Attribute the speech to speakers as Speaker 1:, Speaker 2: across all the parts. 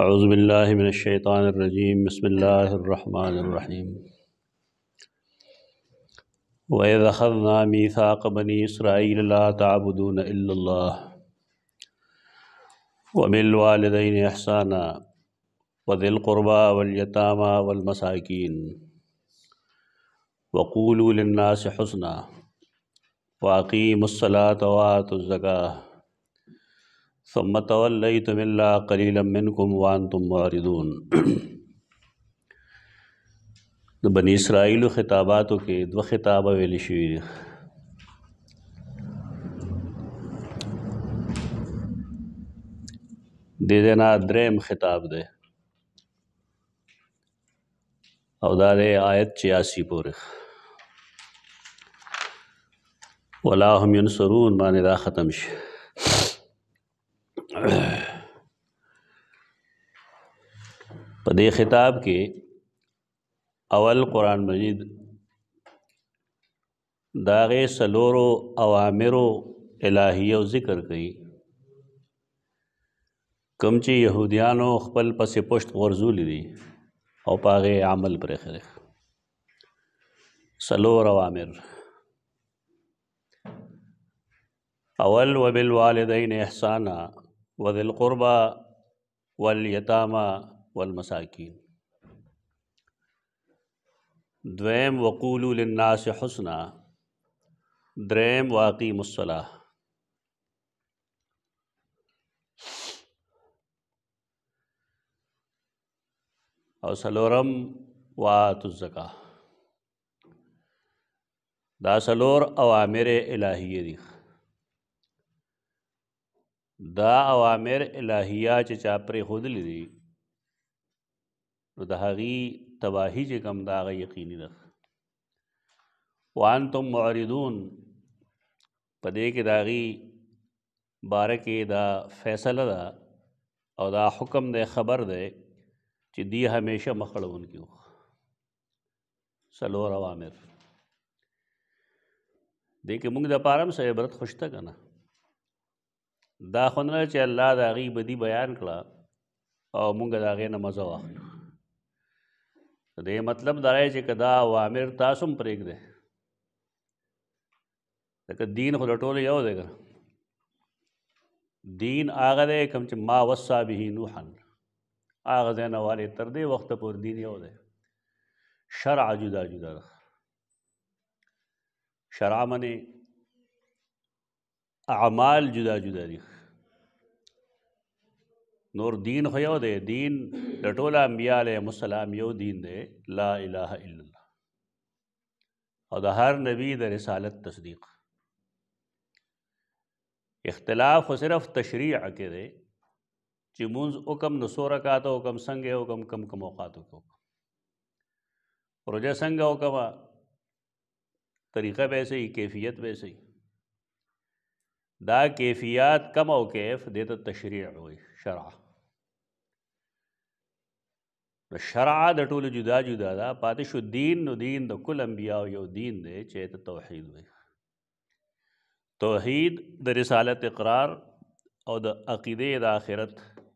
Speaker 1: اعوذ باللہ من الشیطان الرجیم بسم اللہ الرحمن الرحیم وَإِذْ أَخَذْنَا مِيثَاقَ بَنِي إِسْرَائِيلَ لَا تَعْبُدُونَ إِلَّا اللَّهَ وَبِالْوَالِدَيْنِ إِحْسَانًا وَذِي الْقُرْبَى وَالْيَتَامَى وَالْمَسَاكِينَ وَقُولُوا لِلنَّاسِ حُسْنًا وَأَقِيمُوا الصَّلَاةَ وَآتُوا الزَّكَاةَ ثم تولیتم الا قلیلا منکم وانتم معرضون د بنی اسرائیل خطاباتو کې دوه خطاب ویل شوی دي د دینا دریم خطاب ده او دا د آیت 86 پورې ولا هم ينصرون باندې دا ختم شي په دې خطاب کې اول قران مجید داغه سلورو اوامرو الهیو ذکر کړي کم چې يهوديانو خپل پسې پشت ورزولې دي او پاغه عمل پرې خره سلور اوامر اول وبالوالدین احسانا وذل قربا والیتامہ والمساکین دویم وقولو للناس حسنا دریم واقیم الصلاح او سلورم وات الزکا دا سلور اوامر الہی دی دا اوامر الہیه چې چا پرې خودلې دي نو د هغې تباهي چې کم دا هغه یقیني ده وانتم معرضون په دې کې دا هغې باره کې دا فیصله ده او دا حکم دی خبر دی چې دی همیشه مخړون کیو سلور اوامر دې کې موږ د پارم سه عبرت خوشته کنه دا خوندل چې الله دا غي بدی بیان کړه او مونږ دا غي نه مزه واخلو دې مطلب درای چې کدا اوامر تاسو هم پرېګ دې دغه دین خو لټول یو دی دین هغه دی کوم چې ما وصا به نوحن هغه ځای نه والي تر دې وخت پورې دین یو دی شرع جدا جدا شرع منی اعمال جدا جدا دي نور دین خو یو دی دین د ټوله انبیاء علیه السلام یو دین دی لا اله الا الله او د هر نبی د رسالت تصدیق اختلاف خو صرف تشریع کې دی چې مونږ حکم نسو رکاتو حکم څنګه حکم کم کم اوقاتو کو روزه څنګه حکم طریقه ویسے ہی کیفیت ویسے ہی دا کیفیات کم او کیف دیتا تشریع ہوئی شرع نو شرع د ټولو جدا جدا دا پاتې شو دین نو دین د کل انبیاء یو دین دی چې ته توحید وي توحید د رسالت اقرار او د عقیده د آخرت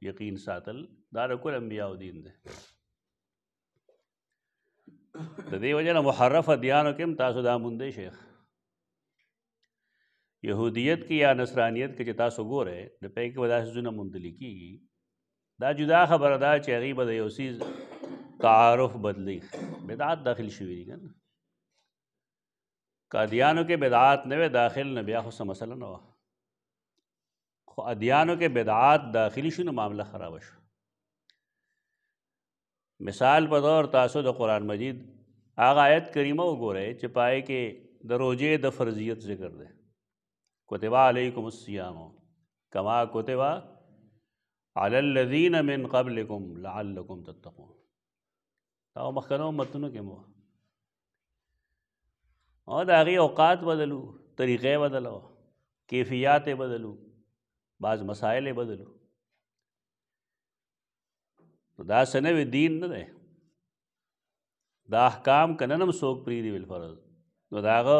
Speaker 1: یقین ساتل دا د کل انبیاء دین دی د دې وجه نه محرف دیانو کې تاسو دا مونږ دی شیخ يهوديت کې یا نصرانيت کې چې تاسو ګوره د پې کې ودا سونه مندل کیږي دا جدا خبره ده چې غیبه د یو سیز تعارف بدلی بدعت داخل شوی دی کنه قادیانو کې بدعات نه داخل نه بیا خو څه مسله نه خو ادیانو کې بدعات داخلي شونه معامله خراب شو مثال په دور تاسو د قران مجید هغه آیت کریمه وګورئ چې پای کې د روزې د فرضیت ذکر ده کتبہ علیکم السیام کما کتبہ علی الذین من قبلکم لعلکم تتقون دا مخکنو متنو کې مو او دا غي اوقات بدلو طریقې بدلو کیفیات بدلو بعض مسائل بدلو دا سنوي دین نه ده دا احکام کنه نم سوک پری دی بالفرض نو داغه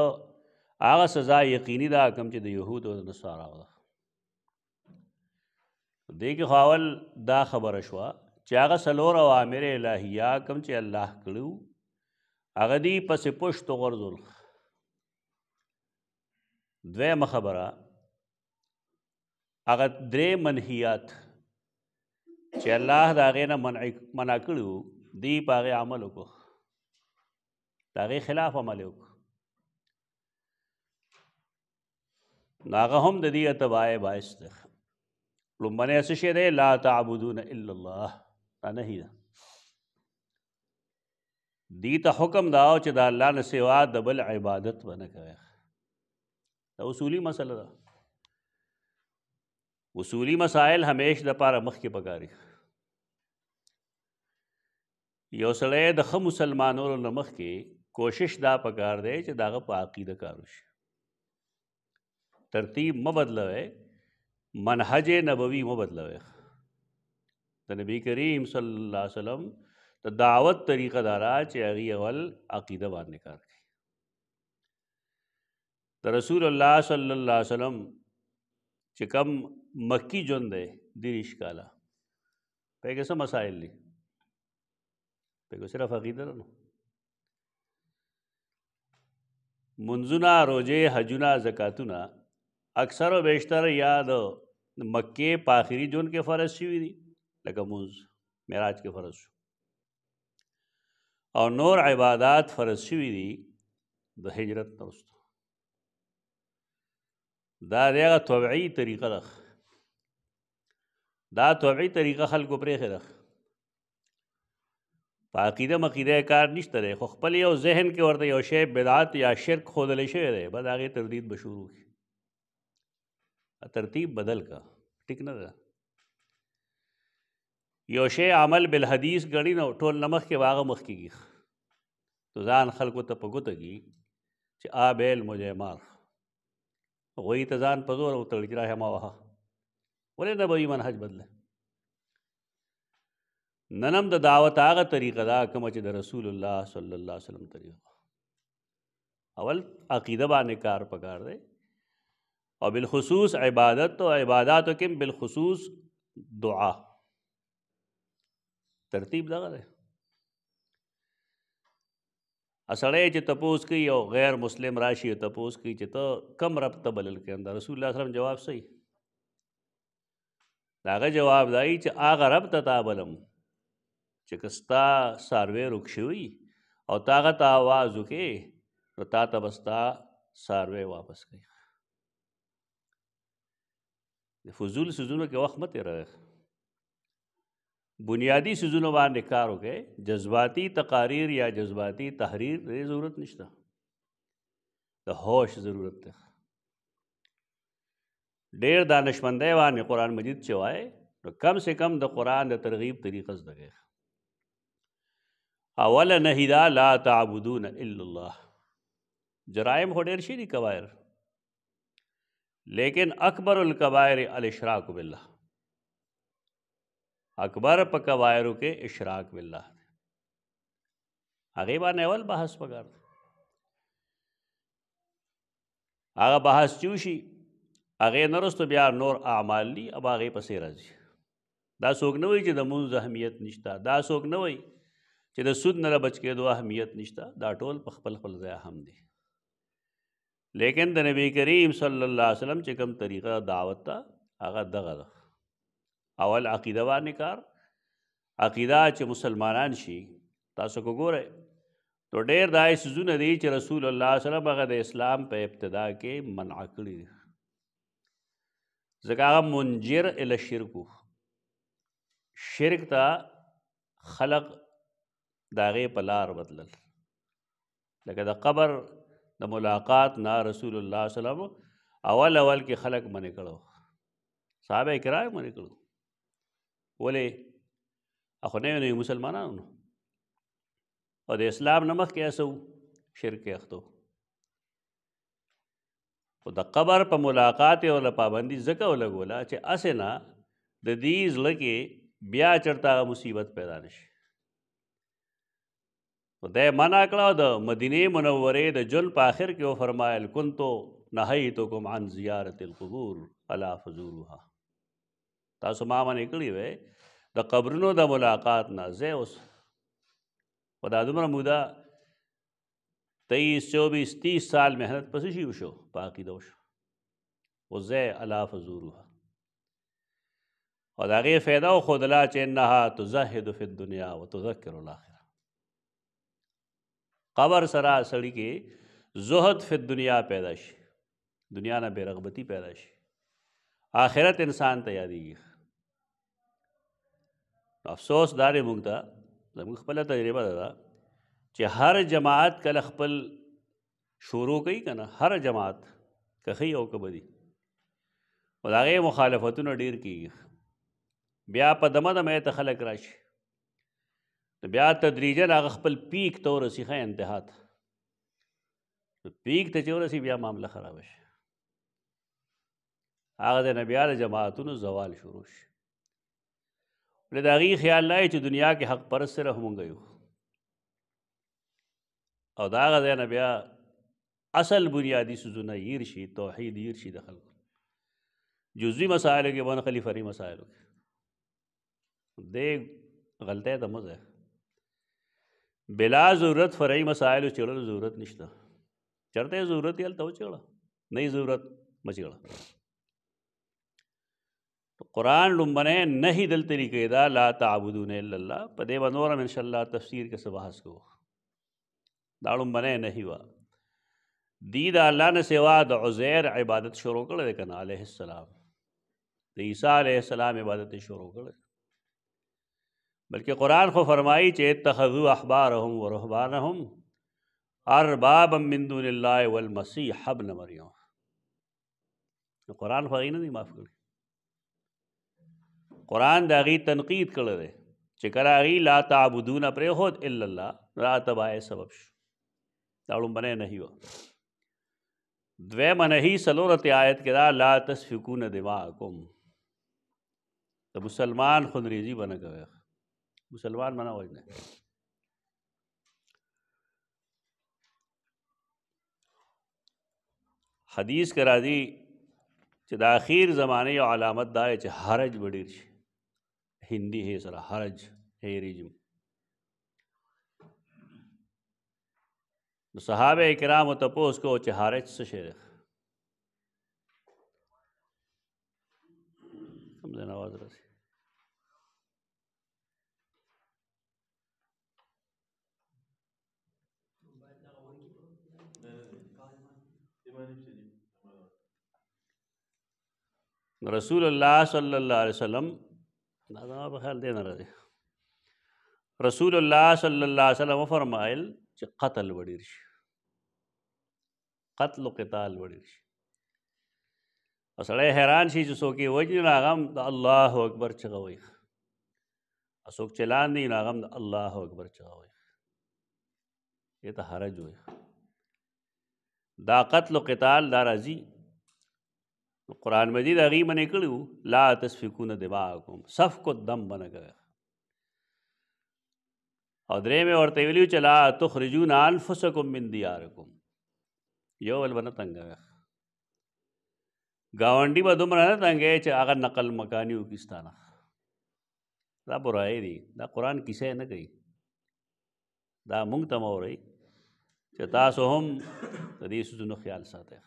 Speaker 1: هغه سزا یقیني دا کم چې د يهود او د نصارا و دې کې خاول دا خبره شو چې هغه سلور او امر الهیا کم چې الله کړو هغه دی پس پښت غرزل دویمه خبره هغه درې منهیات چې الله دا غینه منع منع کړو دی پاره عمل وکړو دا غي خلاف عمل وکړو ناغه هم د دې اتباع باعث ده لومبنه څه شی ده لا تعبدون الا الله نه ده دې ته حکم داو چې دا الله نه سوا د بل عبادت ونه کوي دا اصولی مسله ده اصولی مسائل همیش د پاره مخ کې پکاري یو سړی د خ مسلمانانو مخ کې کوشش دا پکار دی چې داغه په عقیده کار وشي ترتیب مه بدلوئ منهج نبوي مه بدلوئ د نبی کریم صلی الله علیه وسلم د دعوت طریقه دارا چې هغه اول عقیده باندې کار کوي د رسول الله صلی الله علیه وسلم چې کم مکی جون دی دریش کالا په کې څه مسائل دي په کې صرف عقیده نه منځونه روزه حجونه زکاتونه اکثر و بیشتر یا د مکې په آخري جون کې فرض شوي دي لکه مونځ معراج کې فرض شو او نور عبادات فرض شوي دي د هجرت وروسته دا دغه طبعي طریقه ده دا طبعي طریقه خلکو پرېښې ده په عقیده مقیده کار نشته دی خو خپل یو ذهن کې ورته یو شی بدعت یا شرک ښودلی شوی دی به د هغې تردید به شروع کړي ترتیب بدل کا ټیک نه ده یو شی عمل بل حدیث غړي نو ټول نمخ کې واغه مخ کیږي تو ځان خلکو ته پګوتږي چې آبیل مجھے مار غوی ته ځان په زور وتل کې راهما وها ولې نه به منهج بدله ننم د دعوت هغه طریقه دا کوم چې د رسول الله صلی الله علیه وسلم طریقه اول عقیده باندې کار پکار دی او بالخصوص عبادت او عبادتو کې بالخصوص دعا ترتیب دغه ده اسړی چې تپوس کوي او غیر مسلم راشي او تپوس کوي چې ته کم رب ته بلل کې اندر رسول الله سلام جواب صحیح داغه جواب دای چې هغه رب ته تابلم چې کستا ساروی رخصوي او تاغه ته आवाज وکي نو تا ته بستا ساروی واپس کوي د فضول سوزونو کې وخت مته راغ بنیادی سوزونو باندې کار وکړي جذباتي تقاریر یا جذباتي تحریر ری ضرورت نشته د هوش ضرورت ده ډېر دانشمندای باندې قران مجید چوای نو کم سے کم د قران د ترغیب طریقه زده کړي اول نهیدا لا تعبدون الا الله جرائم هډیر شي دي کوائر لیکن اکبر القبائر الاشراق باللہ اکبر په کبایرو کې اشراق بالله هغه باندې اول بحث وکړ هغه بحث چوشي هغه نرستو بیا نور اعمال دي اب هغه پسې راځي دا څوک نه وای چې د مونږ اهمیت نشته دا څوک نه وای چې د سود نه بچ کېدو اهمیت نشته دا ټول په خپل خپل ځای هم دي لیکن د نبی کریم صلی الله علیه وسلم چې کوم طریقه دعوت ته هغه دغه ده اول عقیده باندې کار عقیده چې مسلمانان شي تاسو وګورئ نو ډېر دای سزونه دي چې رسول الله صلی الله علیه وسلم هغه د اسلام په ابتدا کې منع کړی ځکه منجر ال شرکو شرک تا خلق داغه په لار بدلل لکه د قبر د ملاقات نه رسول الله سلام اول اول کې خلق منې کړو صحابه کرام منې کړو ولې اخو نه نه مسلمانانو او د اسلام نمخ کې اسو شرک اختو او د قبر په ملاقات او له پابندي زکه ولګولا چې اسنه د دې ځل کې بیا چرتا مصیبت پیدا نشي خدای منع کړه د مدینه منورې د جل په آخر کې و فرمایل کنتو نهیتکم عن زیارت القبور الا فزوروها تاسو ما باندې کړی وې د قبرونو د ملاقات نه زه اوس ودا دمر مودا 23 24 30 سال مهنت پسې شي وشو باقی دوش او زه الا فزوروها او دا غي فائدہ خو دلا چې انها تزهد فی الدنیا وتذکر الاخره قبر سره سړی کې زهد فی دنیا پیدا شي دنیا نه بیرغبتی پیدا شي آخرت انسان ته یادېږي افسوس دارې موږ ته زموږ خپله تجربه ده چې هر جماعت کله خپل شروع کوي که نه هر جماعت که ښه او که بدي خو د هغې مخالفتونه ډېر کېږي بیا په دمه دمه ته خلک راشي نو بیا تدریجا هغه خپل پیک ته ورسی ښه انتها ته نو پیک ته چې ورسی بیا معامله خراب شي هغه د نبیانو جماعتونو زوال شروع شي ولې دا غي خیال لای چې دنیا کې حق پر سره مونږ یو او دا هغه ځای نه بیا اصل بنیادی سوزونه ير شي توحید ير شي د خلکو جزوی مسائل کې باندې خلیفری مسائل کې د غلطه د مزه بلا ضرورت فرعي مسائل چړل ضرورت نشته چرته ضرورت یل تو چړل نه ضرورت مچړل قرآن لمبنه نه دل طریقې دا لا تعبدون الا الله په دې باندې ان شاء الله تفسیر کې سبحاس کو دا لمبنه نه وا دی دا الله نه سوا د عزیر عبادت شروع کړل کنه عليه السلام د عیسی علیه السلام عبادت شروع کړل بلکہ قرآن کو فرمائی چے تخذو احبارہم و رحبانہم ارباب من دون اللہ والمسیح ابن مریم قرآن فرقی نہیں معاف کرے قرآن دا غی تنقید کر رہے چکر آغی لا تعبدون پر خود الا اللہ را تبائے سبب شو تعلوم بنے نہیں ہو دوے منہی سلورت آیت کے دا لا تسفکون دماغکم تو مسلمان خنریزی بنے گوئے مسلمان منه وجنه حدیث کرا دی چې د اخیر زمانه یو علامت دا چې حرج وړي شي هندي هي سره حرج هي رجم نو صحابه کرام ته پوس کو چې حرج څه شي ده کوم ځای نواز رسول الله صلی الله علیه وسلم دا زما په خیال دی نه راځي رسول الله صلی الله علیه وسلم فرمایل چې قتل وړي شي قتل او قتال وړي شي او سړی حیران شي چې څوک یې وژني نو هغه د الله اکبر چغه وایي او څوک چې لاندې نو هغه د الله اکبر چغه وایي یې ته حرج وایي دا قتل و قتال دا راځي قرآن مجید هغې منې کړي لا تصفیکونه دماغکم صف کو دم بنه کوي او درې مې ورته ویلو چې لا تخرجون انفسکم من دیارکم یو ول بنه تنګ گاونډي به دومره نه تنګې چې هغه نقل مکانی وکستانه دا برای دی دا قرآن کیسه نه کوي دا مونږ ته مورئ چې تاسو هم د دې سونو خیال ساتئ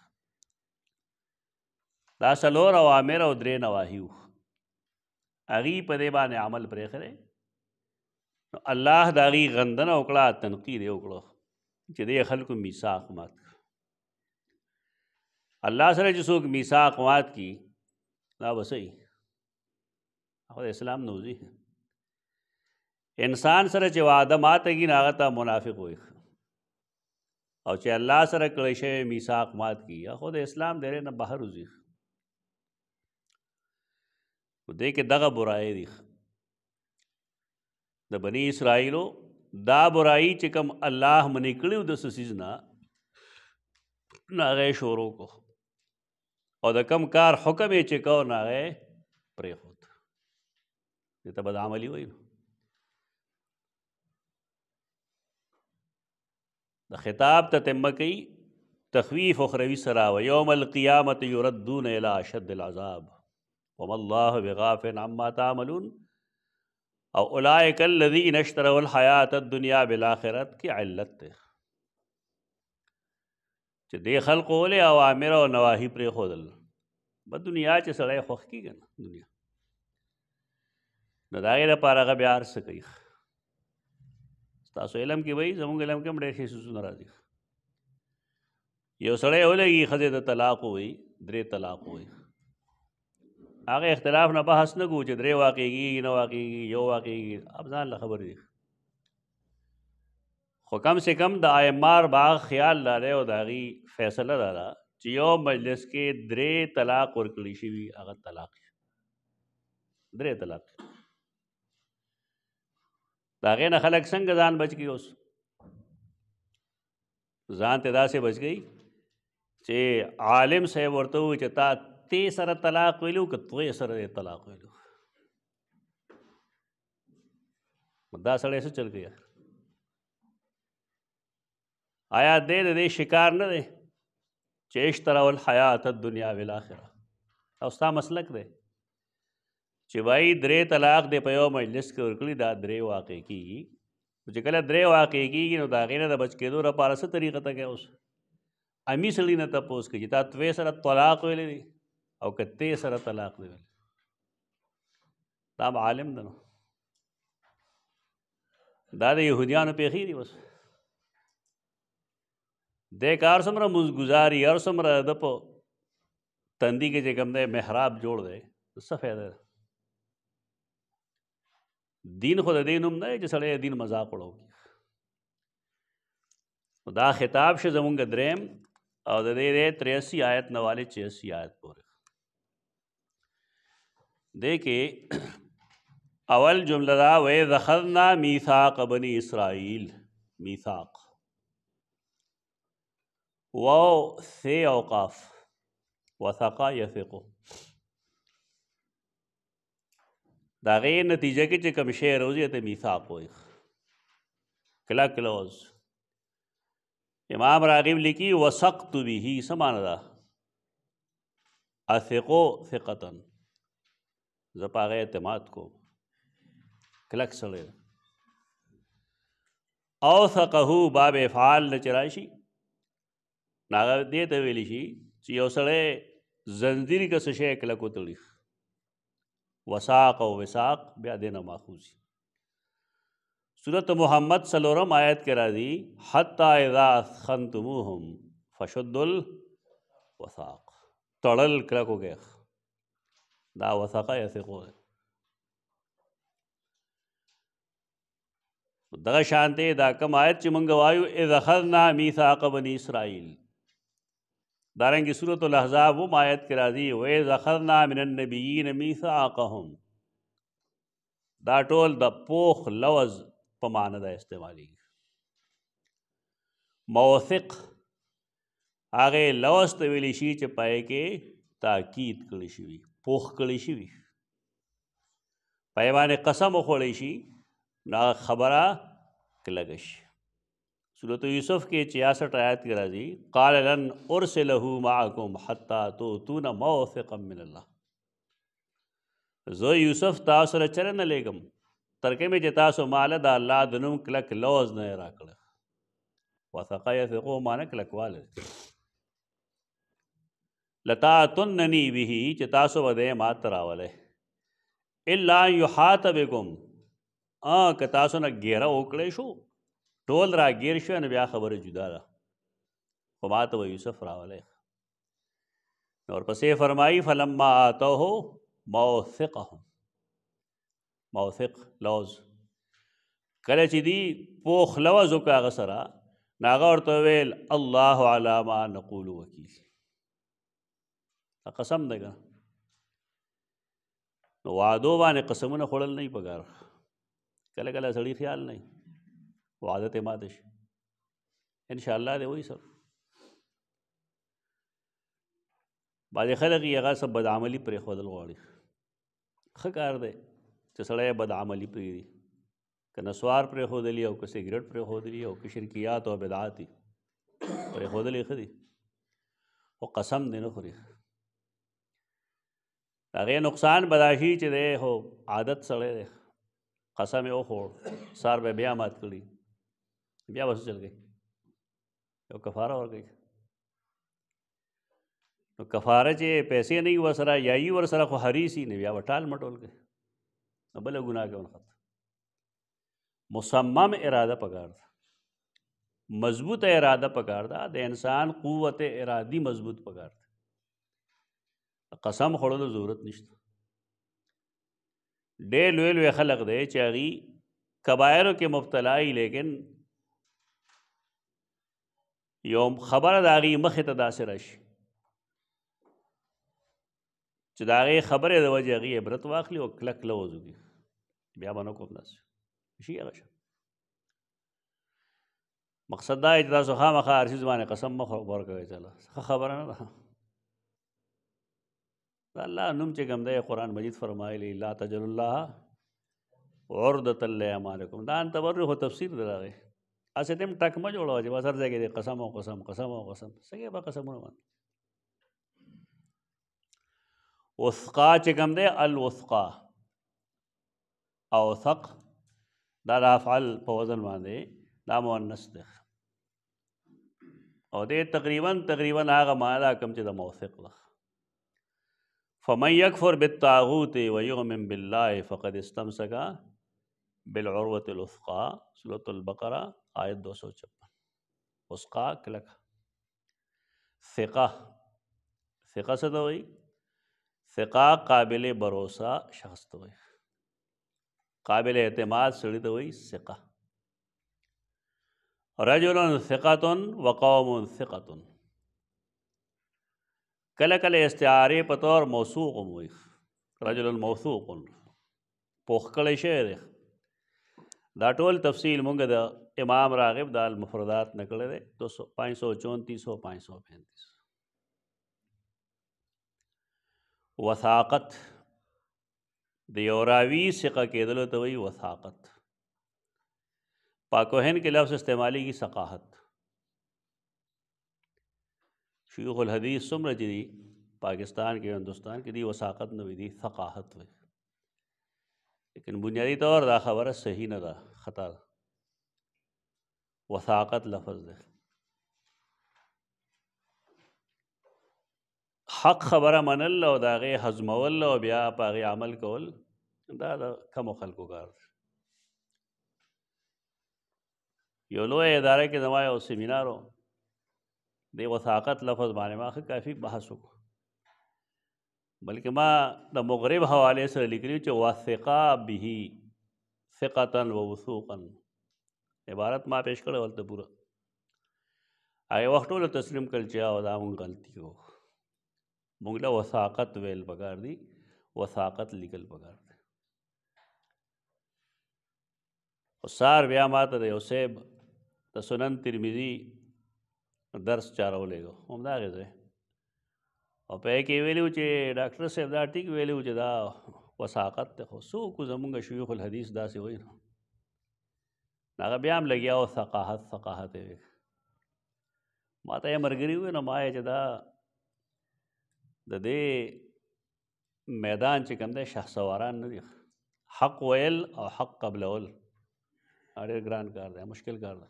Speaker 1: دا څلور اوامر او درې نواهی وو اغي په دې باندې عمل پرې خره نو الله دا غي غندنه وکړه تنقید وکړه چې دې خلکو میثاق مات الله سره چې څوک میثاق مات کی دا وسی او اسلام نوځي انسان سره چې وعده ماتږي ناغه تا منافق وي او چې الله سره کړی شوی میثاق مات کی یا خود اسلام دې نه بهر وځي و دې کې دغه برای دي د بنی اسرائیلو دا برای چې کوم الله منې کړیو د سسیز نه ناغه شورو کو او د کم کار حکم یې چې کو ناغه پرې هوت دې ته بد عملی وایو د خطاب ته تمکی تخویف اخروی سرا و یوم القیامت یردون الی اشد العذاب وما الله بغافل عما تعملون او اولئک الذین اشتروا الحیات الدنیا بالاخرت کی علت ته چې دې خلقو له اوامر او نواهی پر خودل په دنیا چې سړی خوخ کیږي دنیا نو دا غیره پارغه بیا ارس کوي تاسو علم کې وای زموږ علم کې ډېر شي سونه راځي یو سړی ولګي خزه د طلاق وای درې طلاق وای هغه اختلاف نه بحث نه کوو چې درې واقعي نه واقعي یو واقعي ابزان له خبر دي خو کم سے کم د ایمار باغ خیال لاره او داغي فیصله لاره چې یو مجلس کې درې طلاق ورکړي شي هغه طلاق درې طلاق دا غینه خلک څنګه ځان بچ کی اوس ځان ته داسې بچ گئی چې عالم صاحب ورته و چې تا تی سره طلاق ویلو که توی سره طلاق ویلو دا سړی څه چل گیا آیا دې دې شکار نه دی چې اشتراول حیات الدنیا والآخرة او ستا مسلک دی چې وای درې طلاق د په یو مجلس کې ورکړي دا درې واقع کیږي چې کله درې واقع کیږي نو دا غینه د بچ کېدو لپاره څه طریقه ته کې اوس امی سړی نه تاسو کې تا توې سره طلاق ویلې دي او کته سره طلاق دی دا عالم دی نو دا د يهوديانو په خيري وس د کار سمره مزګزاري هر سمره د په تندي کې چې کوم دی محراب جوړ دی څه فائدہ دین خو د دین هم نه چې سړی دین مذاق وړو دا خطاب شه زمونږ دریم او د دې 83 آیت نه والے 86 آیت پورې دیکې اول جمله دا وې ذخرنا میثاق بنی اسرائیل میثاق واو ثی او قاف وثقا یثقو دا غي نتیجه کې چې کوم شی روزي ته میثاق وي کلا کلوز امام راغب لیکي وسقت به سمان دا اثقو ثقتن زپاغه اعتماد کو کلک سره او ثقه باب افعال نه چرایشي ناغه دې ته ویلی شي چې یو سره زنجیر کې څه شی کلک وتلی وساق او وساق بیا دینه ماخوزی سورت محمد سلورم آیت کې راځي حتا اذا خنتموهم فشد الوثاق تړل کلکو کې دا وثاق یثقو دغه شانته دا کوم آیت چې مونږ وایو اذا خذنا میثاق بنی اسرائیل دارنگ صورت الاحزاب وہ مایت کے راضی ہوئے ذخرنا من النبیین میثاقهم دا ټول د پوخ لوز په معنی د استعمالي موثق هغه لوز ته ویل شي چې پای کې تاکید کړی شي پوخ کړی شي پای باندې قسم خوړی شي نا خبره کلګش صورت یوسف کې 66 آیات کې راځي قال لن ارسله معكم حتى تؤتون موثقا من الله زه یوسف تاسو سره چر نه لګم ترکه می چې تاسو مال د الله د نوم کلک لوز نه راکړه وثق يثق مان کلک وال لتا تنني به چې تاسو وده ما تراوله الا يحات بكم ا که تاسو نه ګیره وکړې شو ټول راګیر شو نو بیا خبره جدا ده خو ما ته یوسف راولې نو ورپسې فرمایي فلما اتوه موثقهم موثق لوز کله چې دی پوخ لوز وکاغه سره ناغه ورته ویل الله علی ما نقول وکیل قسم دګه نو وعدو باندې قسمونه خړل نه پګار کله کله سړی خیال نه وعده ته ماته شي ان شاء الله دی وایي سر باندې خلک یې هغه سب بدعملي پرې خودل غواړي ښه کار دی چې سړی بدعملي پرې دی که نسوار پرې خودلی او که سګریټ پرې خودلی او که شرکیات او بدعاتي پرې خودلی ښه دی او قسم دی نه خوري هغه نقصان بداشي چې دی هو عادت سره دی قسم یې وخوړ سار به بیا مات کړی بیا وسو چل گئی یو کفاره ورکړي نو کفاره چې پیسې نه و سره یا یې ور سره خو حریسي نه بیا وټال مټول کې بل ګناه کې ونخت مصمم اراده پکار ده مضبوط اراده پکار ده د انسان قوت ارادي مضبوط پکار ده قسم خوړلو ضرورت نشته ډېر لوی لوی خلق دی چې هغه کبایرو کې مبتلا لیکن یو خبره د هغې مخې ته داسې را شي چې د هغې خبرې د وجې هغې عبرت واخلي او کلک کله وزوږي بیا به نه کوم داسې شي هغه مقصد دا چې تاسو خامخا هر څیز باندې قسم مخ ورکوئ چله ښه خبره نه ده دا الله نوم چې کوم دی قرآن مجید فرمایلی لا تجل الله عرضة لأعمالکم دا ان تبرخ او تفسیر دراغه اسې تم ټک ما جوړو چې بس ارزه کې قسم او قسم قسم او قسم څنګه به قسمونه باندې وثقا چې کوم دی الوثقا او ثق دا د افعال په وزن باندې دا مؤنث دی او دې تقریبا تقریبا هغه معنا کم چې د موثق دی فمن يكفر بالطاغوت ويؤمن بالله فقد استمسك بالعروت الوثقا صورت البقرہ آیت دو سو چھپن اسقا کلک ثقہ ثقہ سے تو ہوئی ثقہ قابل بھروسہ شخص تو ہوئی قابل اعتماد سڑی تو ہوئی ثقہ رجل ثقتن وقوم ثقتن کله کله استعاره په تور موثوق موي رجل موثوق پوخ کله شعر دا ټول تفصیل مونږ د امام راغب د المفردات نکړه ده 200 534 او 535 وثاقت د یو راوی ثقه کېدلو ته وایي وثاقت پاکوهن کې لفظ استعمالي کی ثقاحت شیخ الحدیث څومره چې دي پاکستان کې هندوستان کې دي وثاقت نه وي دي ثقاحت وایي لیکن بنیادی طور دا خبره صحیح نه ده خطا ده وثاقت لفظ ده حق خبره منل او دا غي هضمول او بیا پاغي عمل کول دا د کم خلکو کار یو لوی اداره کې زما یو سیمینارو دی وثاقت لفظ باندې ما کافي بحث وکړ بلکې ما د مغرب حواله سره لیکلی چې واثقا به ثقتا و وثوقا عبارت ما پیش کړو ولته پورا هغه وخت ول تسلیم کړ چې او دا مون غلطي وو مونږ له وثاقت ویل پکار دی وثاقت لیکل پکار دی وسار بیا ماته د یوسف د سنن ترمذی درس چارو لګو هم دا غږه او په کې ویلو چې ډاکټر صاحب دا ټیک ویلو چې دا وساقت ته خو سو کو زمونږ شيوخ الحديث داسې وایي نو هغه بیا هم لګیا او ثقافت ثقافت وي ما ته یې مرګري وي نو ما یې چې دا د دې میدان چې کوم دی شخصواران نه دي حق ویل او حق قبلول اړ ګران کار دی مشکل کار دی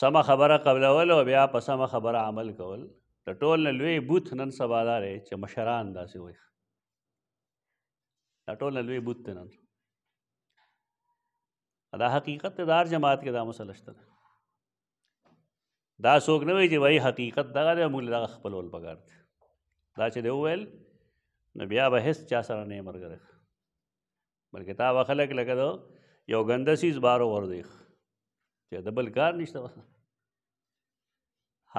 Speaker 1: سمه خبره قبلول او بیا په سمه خبره عمل کول د ټول نه لوی بوت نن سبا دا لري چې مشران داسې وي دا ټول نه لوی بوت دی نن دا حقیقت دار جماعت کې دا مسله شته دا څوک نه وي چې وایي حقیقت دغه دی موږ دغه خپلول پکار دی دا چې دی وویل نو بیا به هیڅ چا سره نه مرګره بلکې تا به خلک لکه دو یو ګنده سیز بارو ور دی چې د بل کار نشته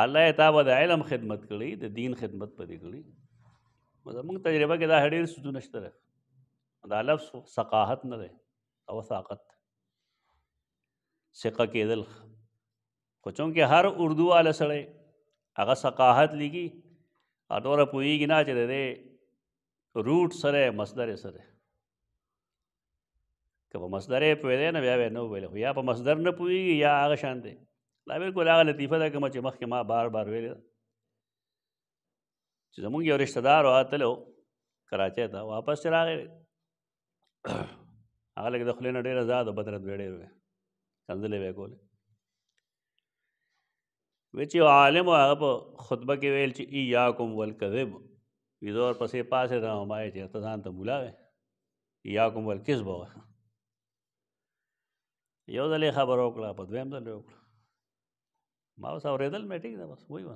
Speaker 1: الله تا به د علم خدمت کړي د دین خدمت پدې کړي زموږ تجربه کې دا هډیر ستو نشته ده دا لفظ ثقاحت نه ده او ثاقت ثقه کېدل خو چونکې هر اردو والا سړی هغه ثقاحت لګي اډوره پوېږي نه چې ده روټ سره مصدر سره که په مصدر پوهېدی نه بیا به نه ویل خو یا په مصدر نه پوهېږي یا هغه شان دی دا بالکل هغه لطیفه ده کومه چې مخکې ما بار بار ویلې ده چې زمونږ یو رشتہ دار راتلو کراچۍ ته واپس چې راغی هغه لکه د خولې نه ډېره زیاده بدرت ویډې وې کنځلې وې کولې وی چې عالم هغه په خطبه کې ویل چې ایاکم والکذب وی زور پسې پاسې را همای چې ته ځان ته بولاوې ایاکم والکذب یو ځلې خبر وکړه په دویم ځل وکړه ما اوس اورېدل مې ټیک ده بس وای و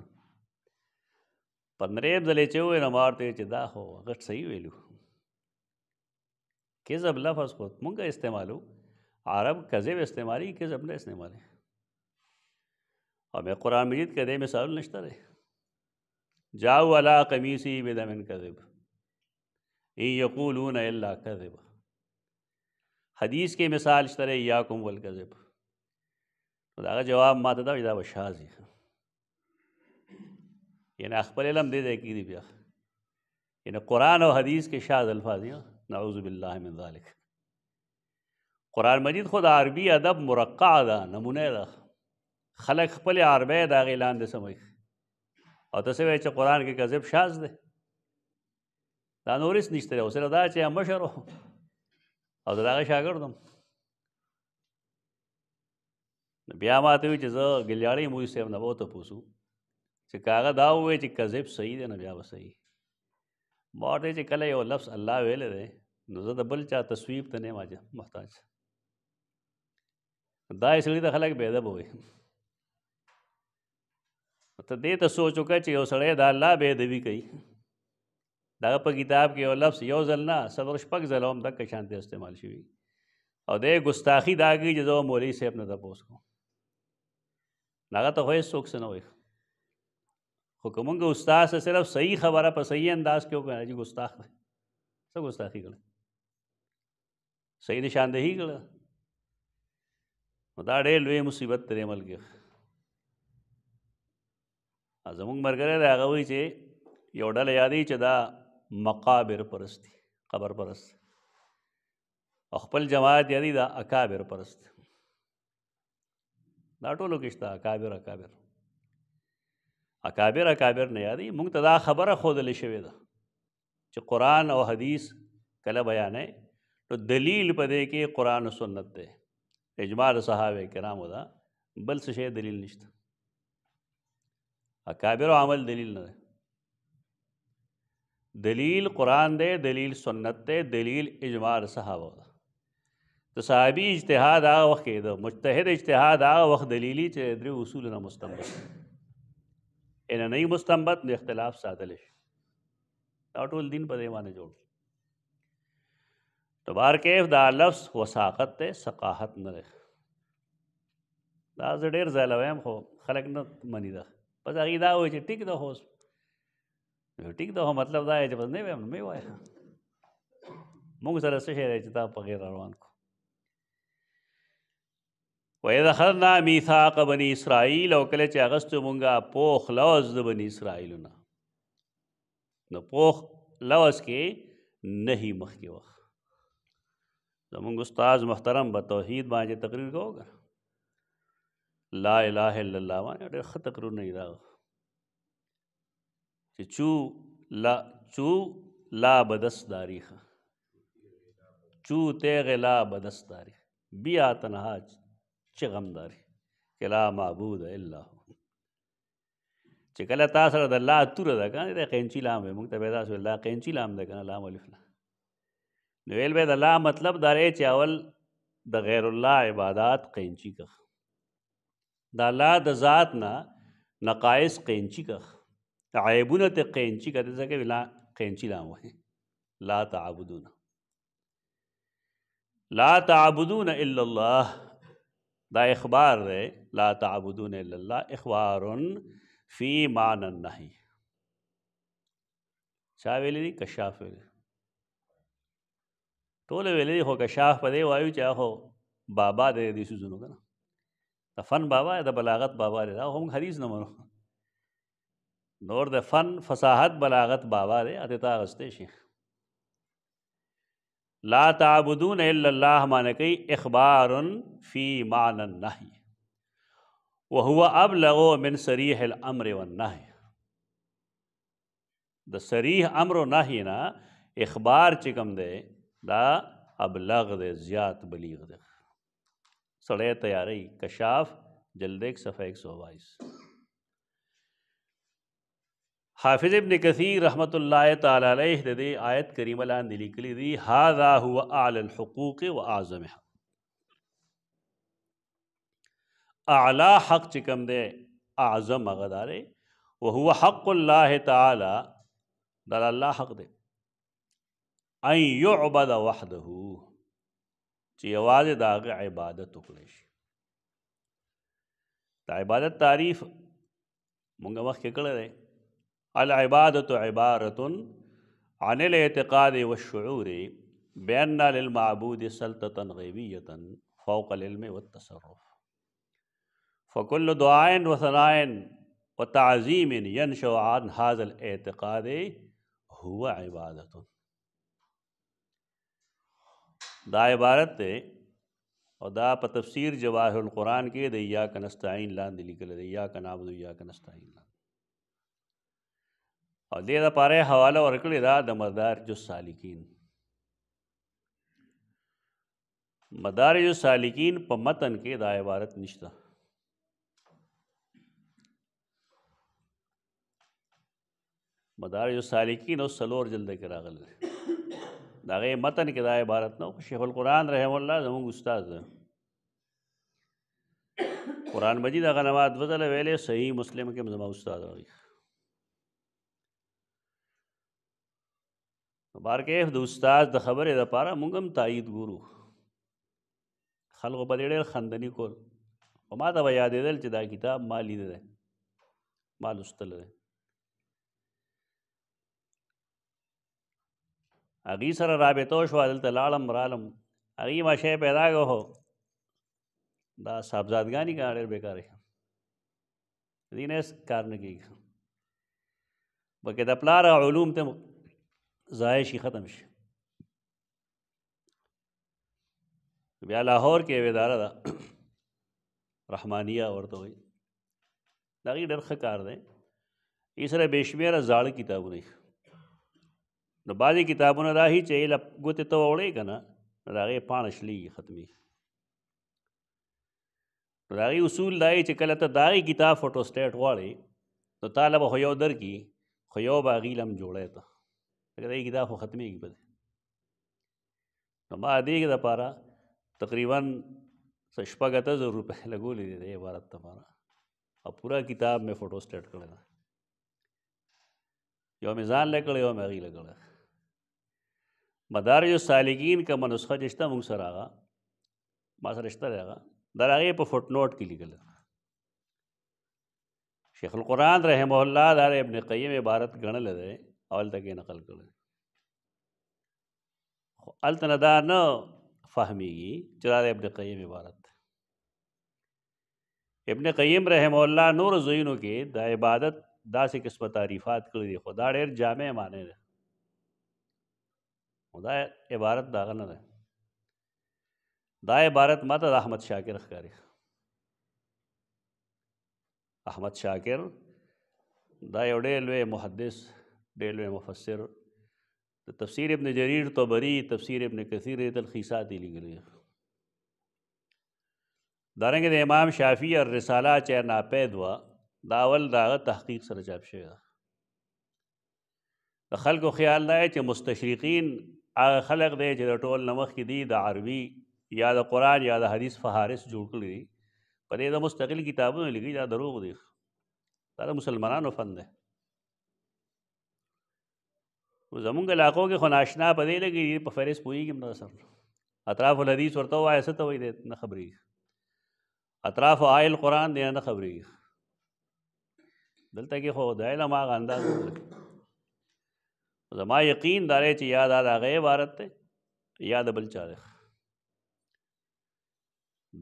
Speaker 1: پندرې ځلې چې وې نو مارته چې دا خو غټ صحیح ویلو کذب لفظ خو مونږه استعمالو عرب کذب استعمالي کذب نه استعمالي او به قران مجید کې د مثال نشته ده جاءوا على قميصي بدم كذب ان یقولون الا کذب حدیث کې مثال شته یاکم والکذب نو دا جواب ما ته دا دا وشازي یعنی خپل علم دې دې کې دی بیا یعنی قران او حدیث کې شاذ الفاظ نعوذ بالله من ذلک قران مجید خود عربی ادب مرقع ده نمونه ده خلق خپل عربی دا اعلان دې سموي او تاسو وایئ چې قران کې کذب شاذ ده دا نورس نشته اوس دا چې مشر او دا شاګردم بیا ماته وی چې زه ګلیاړی مو سیب نه وته پوسو چې کاغه دا وې چې کذب صحیح دی نه بیا و صحیح ما ته چې کله یو لفظ الله ویل دی نو زه د بل چا تصویب ته نه ماجه محتاج دا سړی د خلک بے ادب وي ته دې ته سوچ وکړه چې یو سړی دا الله بے ادبی کوي دا په کتاب کې یو لفظ یو ځل نه صدر شپږ ځل هم د کشانته استعمال شوی او دې ګستاخی داږي چې زه مولوی صاحب نه تاسو کوم هغه ته هیڅ څوک څه نه وایي خو که مونږ استاد سره صرف صحیح خبره په صحیح انداز کې وکړو چې ګستاخ دی څه ګستاخي کړه صحیح نشاندهي کړه نو دا ډېر لوی مصیبت ترې ملګر زمونږ مرګره دی هغه وایي چې یو ډله یادی چې دا مقابر پرست قبر پرست خپل جماعت یادی دا اکابر پرست دا ټولو کې شته اکابر اکابر اکابر اکابر نه یادي موږ ته دا خبره خودلې شوې ده چې قرآن او حدیث کله بیانې نو دلیل په دې کې قرآن او سنت ده اجماع صحابه کرامو دا بل څه شی دلیل نشته اکابر عمل دلیل نه دلیل قرآن دے دلیل سنت دے دلیل اجماع صحابہ دا د صحابي اجتهاد هغه وخت کې د مجتهد اجتهاد هغه وخت دلیلی چې درې اصول نه مستنبط ان نه مستنبط د اختلاف ساتل شي دا ټول دین په دیوانه جوړ تبار کیف دا لفظ وساقت ته سقاحت نه ده دا زه ډیر ځله وایم خو خلک نه مني دا پس هغه دا وایي چې ټیک ده هوس ټیک ده مطلب دا دی چې بس نه وایم نه وایم موږ سره څه شی چې تا په غیر روان کو وإذا خذنا ميثاق بني اسرائيل او کله چې اغستو مونږه پوخ لوز د بني اسرائیل نه نو پوخ لوز کې نه مخکې وخت زمونږ استاد محترم په توحید باندې تقریر کوګا لا اله الا الله باندې ډېر ښه تقریر نه دا چې چو لا چو لا بدس تاریخ چو تیغ لا بدس تاریخ بیا تنهاج چې غمداري چې لا معبود الا هو چې کله تا سره د الله تور ده کنه د قینچی لام موږ ته پیدا شو الله قینچی لام ده کنه لام الف نو ویل به د الله مطلب دار چې اول د غیر الله عبادات قینچی کا د الله د ذات نه نقایص قینچی کا عیبونه ته قینچی کا د ځکه ویلا قینچی لام وه لا تعبدون لا تعبدون الا الله دا اخبار دی لا تعبدون الا الله اخبار فی معنی النهی چا ویلې دي کشاف ویلې ټول ویلې هو کشاف په دی وایو چا هو بابا دې دې سوزونو کنه د فن بابا د بلاغت بابا دی دا هم حدیث نه منو نور د فن فصاحت بلاغت بابا دی اته تا غسته شیخ لا تعبدون الا اللہ معنی کئی اخبار فی معنی النہی وهو ابلغ من صریح الامر والنہی د صریح امر و نهی نه اخبار چې کوم دی دا ابلغ دی زیات بلیغ دی سړی تیاری کشاف جلد ایک صفحہ ایک سو بائیس حافظ ابن کثیر رحمت الله تعالی علیه د دې آیت کریمه لاندې لیکلي دي هاذا آية هو اعلى الحقوق واعظمها اعلى حق چې کوم دی اعظم هغه دی او هو حق الله تعالى دا الله حق دی ان يعبد وحده چې یوازې دا عبادت وکړي شي تعريف عبادت تعریف مونږ العبادة عبارة عن الاعتقاد والشعور بأن للمعبود سلطة غيبية فوق العلم والتصرف فكل دعاء وثناء وتعظيم ينشأ عن هذا الاعتقاد هو عبادة دا عبارت ته او دا په تفسیر جواهر القرآن کې د یا کنستعين لاندې لیکل دی یا کنابود یا کنستعين لاندې او دې لپاره حواله ورکړې ده د مدارج السالکین مدارج السالکین په متن کې دا عبارت نشته مدارج السالکین او سلور جلد کې راغله داغه متن کې دا عبارت نو شیخ القرآن رحم الله زموږ استاد ده قرآن مجید هغه نواد وزله ویلې صحیح مسلم کې زموږ استاد راغی مبارکې د استاد د خبرې لپاره مونږ هم تایید ګورو خلکو په دې ډېر خندنی کول او ما ته به یادېدل چې دا کتاب ما لیدلی دی ما لوستلی دی هغې سره رابطه شوه دلته لاړم رالم هغې ما شی پیدا کړو دا صاحبزادګانې که ډېر بېکارې دې نه کار نه کېږي بلکې د پلاره علوم ته ضایع شي ختم شي بیا لاهور کې یو اداره ده رحمانیه ورته وایي دا غي ډېر ښه کار دی یې سره بشمیره زاړه کتابونه نو بعضې کتابونه دا هی چې له ګوتې ته وړې که نه د هغې پاڼه شلي ختمي نو د هغې اصول دا چې کله ته د هغې کتاب فوټوسټیټ غواړې نو تا له به خو یو در کي خو یو به هغې لم جوړی ته لکه دا کتاب خو ختمېږي په دې نو ما دې کې دپاره تقریبا څه شپږ اته زره روپۍ لګولې دي د عبارت دپاره او پورا کتاب مې فوټو سټیټ کړی ده یو مې ځان لکړ یو مې هغې لکړه مدارج السالکین کومه نسخه چې شته موږ سره هغه ما سره شته دی هغه دا د هغې په فوټ نوټ کې لیکله شیخ القرآن رحمه الله دا ابن قیم عبارت ګڼلی دی اول دغه نقل کړل خو التنه دا نه فهميږي چې دا ابن قیم عبارت ابن قیم رحم الله نور زینو کې د عبادت داسې قسمه تعریفات کړې دي خدا ډېر جامع معنی ده خدا عبارت دا نه ده دا عبارت ماته احمد شاکر ښکاری احمد شاکر دا یو ډېر لوی محدث ډېر لوی مفسر د تفسیر ابن جریر طبری تفسیر ابن کثیر تلخیصات یې لیکلي دارنګه د امام شافعی الرساله چې ناپید وا داول داغه تحقیق سره چاپ شوی د خلکو خیال دی چې مستشرقین هغه خلق دی چې د ټول نمخ کې دی د عربي یا د قران یا د حدیث فهارس جوړ کړی دی پرې د مستقل کتابونه لګي دا دروغ دی دا, دا مسلمانانو فن دی زمونږ علاقو کې خو ناشنا په دی لګي په فریض پوهېږي نو سر اطراف الحدیث ورته وایي څه ته وایي دی نه خبرېږي اطراف آیل قرآن دی نه خبرېږي دلته کې خو د علم هغه انداز زما یقین دارې چې یاد دا هغه عبارت ته یاد بل چا دی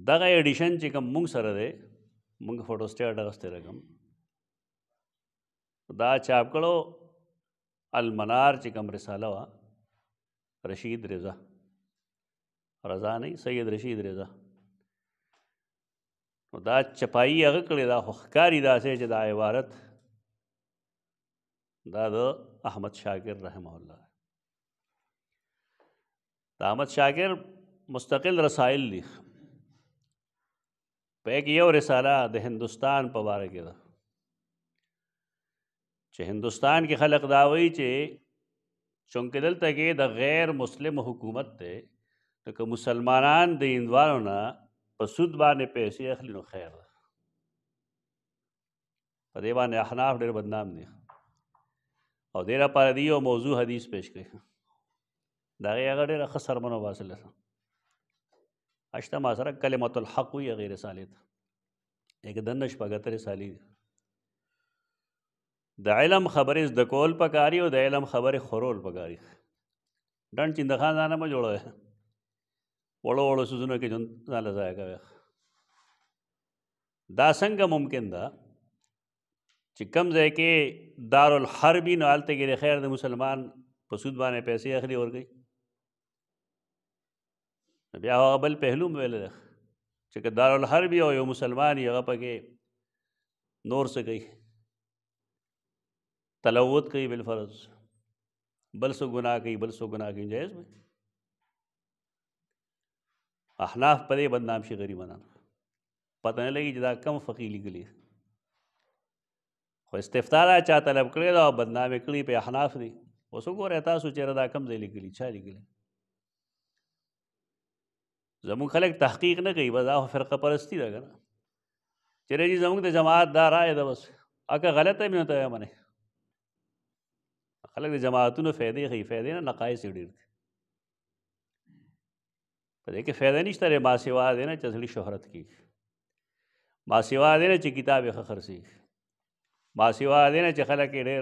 Speaker 1: دغه ایډیشن چې کوم مونږ سره دی مونږ فوټو سټیټ اغستې رقم دا چاپ کړو المنار چې کوم رساله وا رشید رضا رضا نه سید رشید رضا نو دا چپایي هغه کړي دا خخکاری داسې چې دا عبارت دا د احمد شاکر رحمه الله دا احمد شاکر مستقل رسائل لیک په یو رساله د هندستان په باره کې ده چې هندستان کې خلق دا وایي چې چونکې دلته کې د غیر مسلم حکومت ته نو که مسلمانان د هندوانو نه په سود باندې پیسې اخلي نو خیر ده په دې باندې احناف ډېر بدنام دي او دې لپاره دی یو موضوع حدیث پیش کړي دا هغه ډېر ښه سرمنو واصله ده اشتما سره کلمۃ الحق وی غیر صالح ده یک دنش پګتر صالح د علم خبرې د کول پکاري او د علم خبرې خورول پکاري ډن چې د خان ځانه ما جوړه وړو وړو سوزونه کې جون ځاله ځای کوي دا څنګه ممکن ده چې کم ځای کې دارالحربی نو حالت کې د خیر د مسلمان په سود باندې پیسې اخلي ورګي بیا هغه بل پهلو ویل ده چې دارالحربی او یو مسلمان یې هغه پکې نور څه کوي تلوت کوي بالفرض بل سو گناہ کوي بل سو گناہ کوي جائز به احناف پرې بدنام شي غریبانان پته نه لګي چې دا کم فقیلی کلی خو استفتاره چا طلب کړی دا بدنام کړی په احناف دي اوس وګوره تاسو چې دا کم ځای لیکلی چا لیکلی زمون خلک تحقیق نه کوي بس دا فرقه پرستی ده کنه چیرې چې زمونږ د جماعت دا رائے ده بس اګه غلطه مینه ته منه خلک د جماعتونو فایدې خي فایدې نه نقایص ډېر دي په دې کې فایده نشته رې ما سیوا دې نه چې شهرت کی ما سیوا دې نه چې کتابې ښه خرڅي ما سیوا دې نه چې خلک ډېر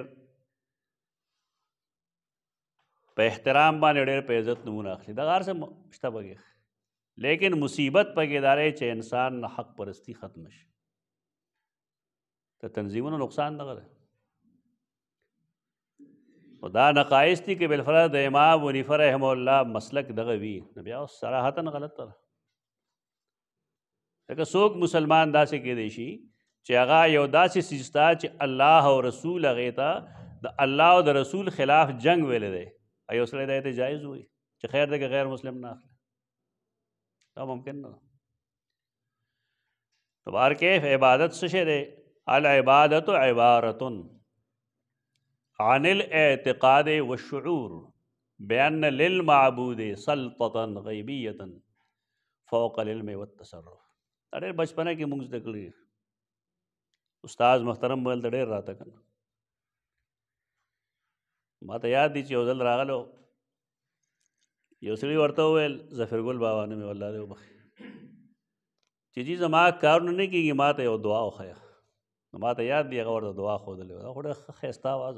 Speaker 1: په احترام باندې ډېر په عزت نمونه اخلي دا غار څه شته بګي لیکن مصیبت پکې دارې چې انسان حق پرستی ختم شي ته تنظیمونو نقصان دغه خدا نقایص دي کې بالفرض د امام ونیفر رحم الله مسلک دغه وی بیا صراحتن غلط تر لکه څوک مسلمان داسې کې دی شي چې هغه یو داسې سجستا چې الله او رسول هغه ته د الله او د رسول خلاف جنگ ویل دی ایو سره دا ته جایز وي چې خیر دغه غیر مسلم نه اخلي دا ممکن نه تبارکه عبادت څه شه ده العبادت عبارتن عن الاعتقاد والشعور بأن للمعبود سلطة غیبیة فوق العلم والتصرف ډېر بچپنه کې موږ زده کړی استاد محترم ویل ته ډېر راته کنه ما ته یاد دي چې یو ځل راغلو یو سړي ورته وویل ظفر ګل بابا نوم یې الله دې وبخښي چې جی زما کارونه نه کېږي ما ته یو دعا وښیه ما ته یاد دی هغه ورته دعا ښودلې وه دا خو ډېر ښه ښایسته آواز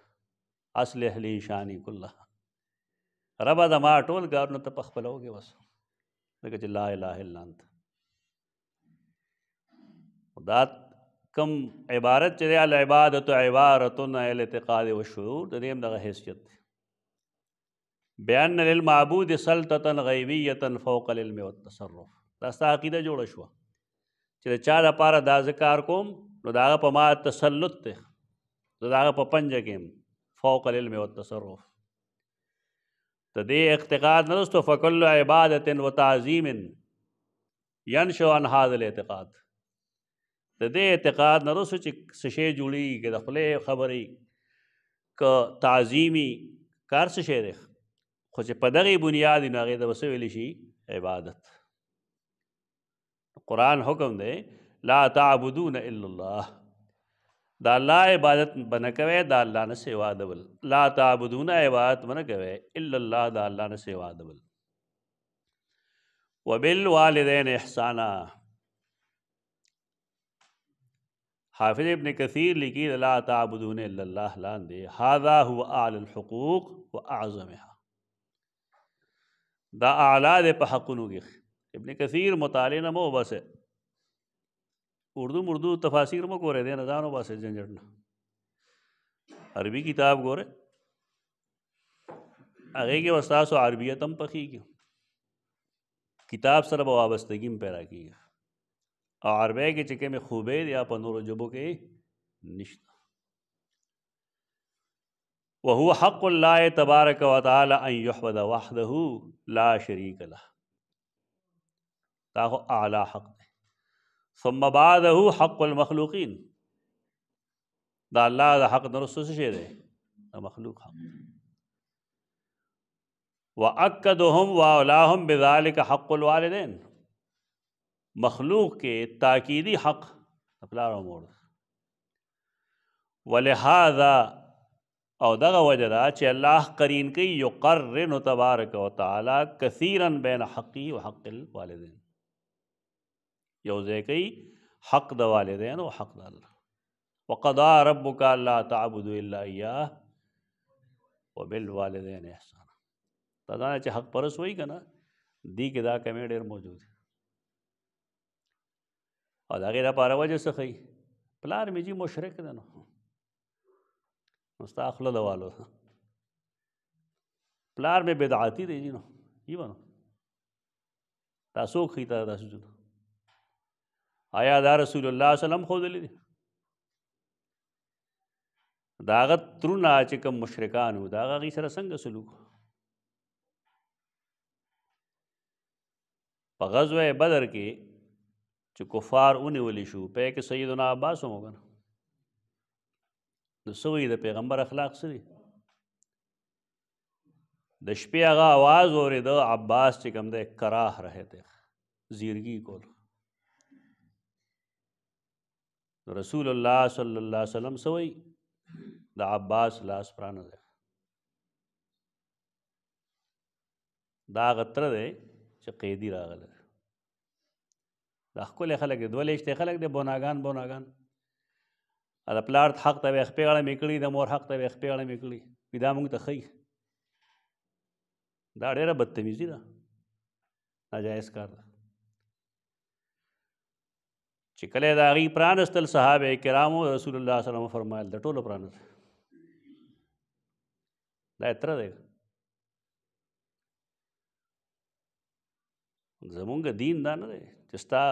Speaker 1: اصلح لی شانی کله رب د ما ټول ګارنو ته پخپلوږي وس لکه چې لا اله الا انت دا کم عبارت چې العبادت عبارت الاتقاد والشعور د دې دغه حیثیت دی بیان للمعبود سلطه غیبیه فوق العلم والتصرف دا ستا عقیده جوړ شو چې چا لپاره دا ذکر کوم نو دا په ما تسلط ته دا په پنځه کې فوق العلم والتصرف ته دې اعتقاد نرستو فکل عبادت و تعظیم ينشو عن هذا الاعتقاد د دې اعتقاد نرستو چې سشې جوړي کې د خپل خبري ک تعظیمی کار څه شی دی خو چې په دغه بنیاد نه غي د وسویل شي عبادت قران حکم دی لا تعبدون الا الله دا اللہ عبادت بنا کوئے دا اللہ نے سیوا دبل لا تابدون عبادت بنا کوئے اللہ اللہ دا اللہ نے سیوا دبل وبالوالدین احسانا حافظ ابن کثیر لکی لا تابدون الا اللہ لان دے حاذا ہوا آل الحقوق و اعظم دا اعلا دے پا حقنو گی ابن کثیر مطالعہ مو بس ہے اردو مردو تفاصیر مو ګورې دی نه ځانو باسه جنجټ نه عربي کتاب ګورې هغه کې وستاسو عربیت هم پخېږي کتاب سره به وابستګي هم پیدا کیږي او عربی کې چې کومې خوبې دي یا په نورو ژبو کې نشته وهو حق الله تبارک وتعالى ان يحمد وحده لا شريك له دا هو اعلى حق ثم بعده حق المخلوقین دا الله د حق درسته څه دی د مخلوق حق واکدهم واولاهم بذلک حق الوالدین مخلوق کې تاکیدی حق خپلار امور ولهذا او دغه وجدا چې الله قرین کوي یقرن تبارک وتعالى كثيرا بين حقي وحق الوالدين یو ځای کوي حق د والدین او حق د الله وقضا ربک الا تعبدوا الا اياه وبالوالدین احسانا دا چې حق پرس وای کنه دی کې دا کمی ډیر موجود دی او دا غیر لپاره وجه څه خي پلار مې جی مشرک ده نو مستاخله لوالو پلار مې بدعاتی دی جی نو یی ونه تاسو خي تا تاسو جوړ آیا دا رسول الله سلام خو دلی دا غت ترونه چې کوم مشرکان وو دا غي سره څنګه سلوک په غزوه بدر کې چې کفار اونې ولې شو په کې سیدنا عباس هم وګنه نو سوې د پیغمبر اخلاق سری د شپې هغه आवाज اورې د عباس چې کوم ده کراه رہے ته زیرګي کول نو رسول الله صلی الله علیه وسلم سوی د عباس لاس پرانه ده دا غتره ده چې قیدی راغله دا خپل خلک د ولېشت خلک د بوناګان بوناګان ا د پلار حق ته خپېړه میکړي د مور حق ته خپېړه میکړي پیدا مونږ ته خی دا ډېره بدتمیزي ده ناجایز کار ده چې کله دا غي پرانستل صحابه کرامو رسول الله صلی الله علیه وسلم فرمایل د ټولو پرانست دا اتر دی زمونږ دین دا نه دی چې ستا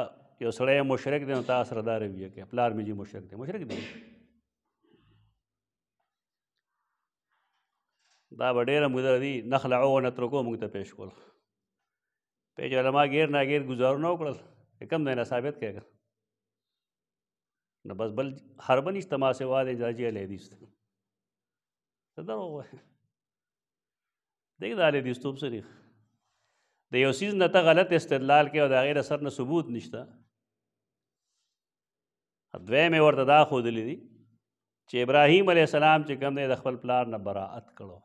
Speaker 1: یو سړی مشرک دی نو تا سره دا رویه کوي پلار مې جی مشرک دی مشرک دی دا به ډېره موده دي نخله او نترکو موږ ته پېښ کول پېچ علما غیر ناګیر گزارو نه وکړل کم دی نه ثابت کړه نه بس بل هر بل اجتماع سوا د اجازه له دې است صدر وو دغه د له دې ستوب سری د یو سیز نه ته غلط استدلال کې او د غیر اثر نه ثبوت نشته دوی مې ورته دا خو دلی دي چې ابراهیم علی السلام چې کوم د خپل پلار نه براءت کړو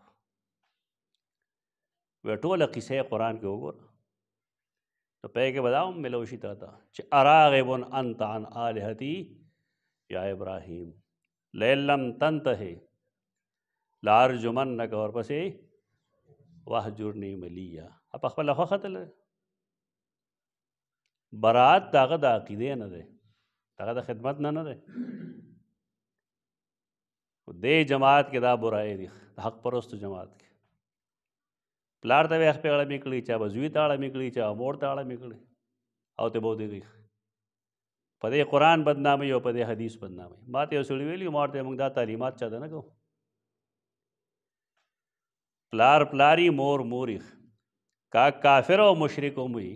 Speaker 1: و ټوله قصه قران کې وګوره نو پې کې بداوم ملوشي تا چې اراغبن انت عن الہتی یا ابراهیم لَلَّمْ تَنْتَهِ لَأَرْجُمَنَّكَ وَرْپَسې وَهْجُرْنِي مَلِيَّا اپ خپل خوخه تل برات داغه د عقیده نه ده داغه د خدمت نه نه ده دې جماعت کې دا برای دی حق پرست جماعت کې پلار ته وخت پیړه میکړي چا بزوی تاړه میکړي چا مور تاړه میکړي او ته بو دي په دې قران بدنامي او په دې حدیث بدنامي ما ته وسړي ویلی ما ته موږ دا تعلیمات چا نه کو پلار پلاری مور مورخ کا کافر او مشرک هم وي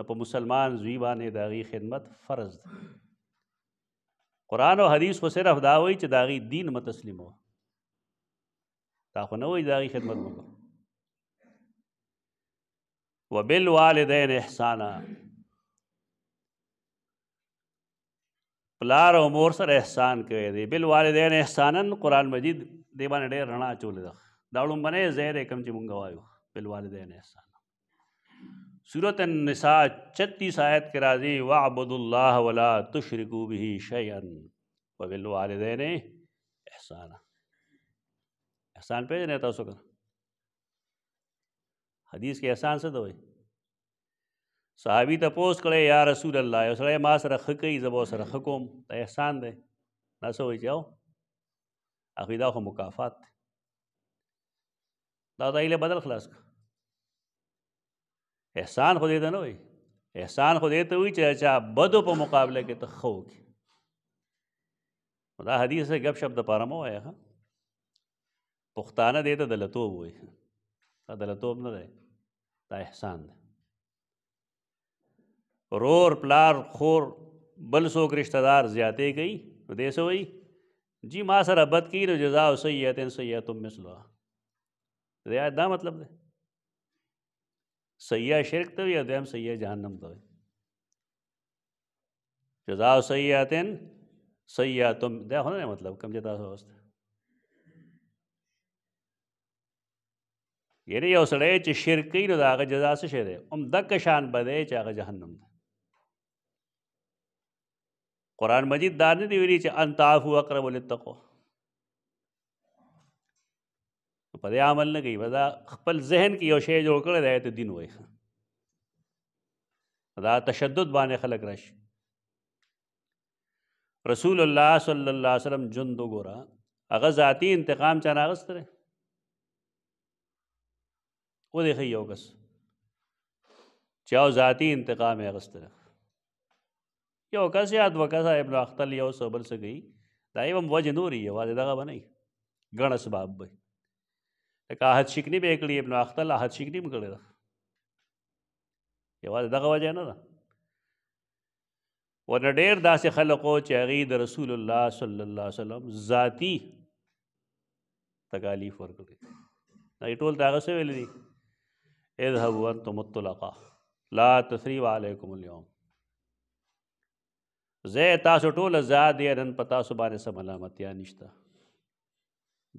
Speaker 1: نو په مسلمان زوی باندې داغي خدمت فرض ده قران او حدیث خو صرف دا وایي چې داغي دین متسلمو دا خو نه وایي داغي خدمت وکړو وبالوالدین احسانا پلار او مور سره احسان کوي دی بل والدین احسانن قران مجید دی باندې ډېر رڼا چولې ده دا لومبنه زهره کم چې مونږ وایو بل والدین احسان سورۃ النساء 36 آیت کې راځي واعبد الله ولا تشرکو به شیئا وبل والدین احسان احسان په نه تاسو کړ حدیث کې احسان څه دی صحابي ته پوس کړي یا رسول الله یو سره ما سره خکې زبو سره خکوم ته احسان دی ناسو وي جاو اخی دا خو مکافات دا دایله بدل خلاص احسان خو دې ته نه وي احسان خو دې ته وي چې چا بدو په مقابله کې ته خو کې دا حدیث سے غب شپ د پاره مو آیا پښتانه دې ته دلتوب وي دا دلتوب نه دی دا احسان دی رور پلار خور بل څوک رشتہ دار زیاتې کوي نو دې څه وایي جی ما سره بد کوي نو جزا او سیئتن سیئتم مثلها دا دا مطلب دی سیئه شرک ته وي او دویم سیئه جهنم ته وي جزا او سیئتن سیئتم دا هونه مطلب کم جتا سوست یعنی یو سړی چې شرک کوي نو دا هغه جزا څه شی دی هم دک شان بده چې هغه جهنم دی قران مجید دا نه دی ویلي چې انت عفو اقرب للتقوا په دې عمل نه کوي ودا خپل ذهن کې یو شی جوړ کړی دی ته دین وایي دا تشدد باندې خلق راشي رسول الله صلی الله علیه وسلم جند وګورا هغه ذاتی انتقام چا راغستره و دې یو کس چا ذاتی انتقام یې غستره یو کس یا دوه کس ابن اختل یو څه بل څه کوي دا یو وجه نوري یوازې دغه به نه ګڼ اسباب به لکه احد شکني به کړي ابن اختل احد شکني هم کړی ده یوازې دغه وجه نه ده ورنه ډېر داسې خلقو چې هغې د رسول الله صلی الله علیه وسلم ذاتی تکالیف ورکړي دا ټول دا څه ویل دي اذهبوا انتم الطلقاء لا تثريب عليكم اليوم زه تاسو ټول زاد یې نن پتا سو باندې سم علامتیا نشته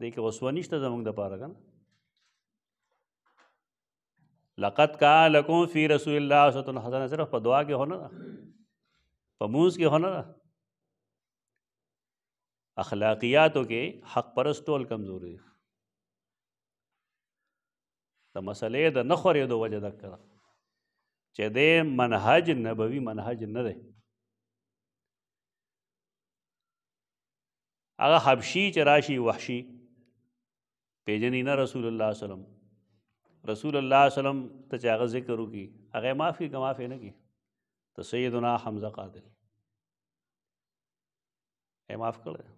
Speaker 1: دې کې اوس ونشته زموږ د پاره کنه لقد کان لکم فی رسول الله صلی الله علیه وسلم صرف په دعا کې هونه په موز کې هونه اخلاقیاتو کې حق پرستول کمزوري د مسلې د نخورې د وجه دکړه چې د منهج نبوي منهج نه دی هغه حبشي چې راشي وحشي پیژنې نه رسول الله وسلم رسول الله وسلم ته چې هغه ذکر وکي هغه معافي که معافي نه کی ته سیدنا حمزه قاتل یې معاف کړل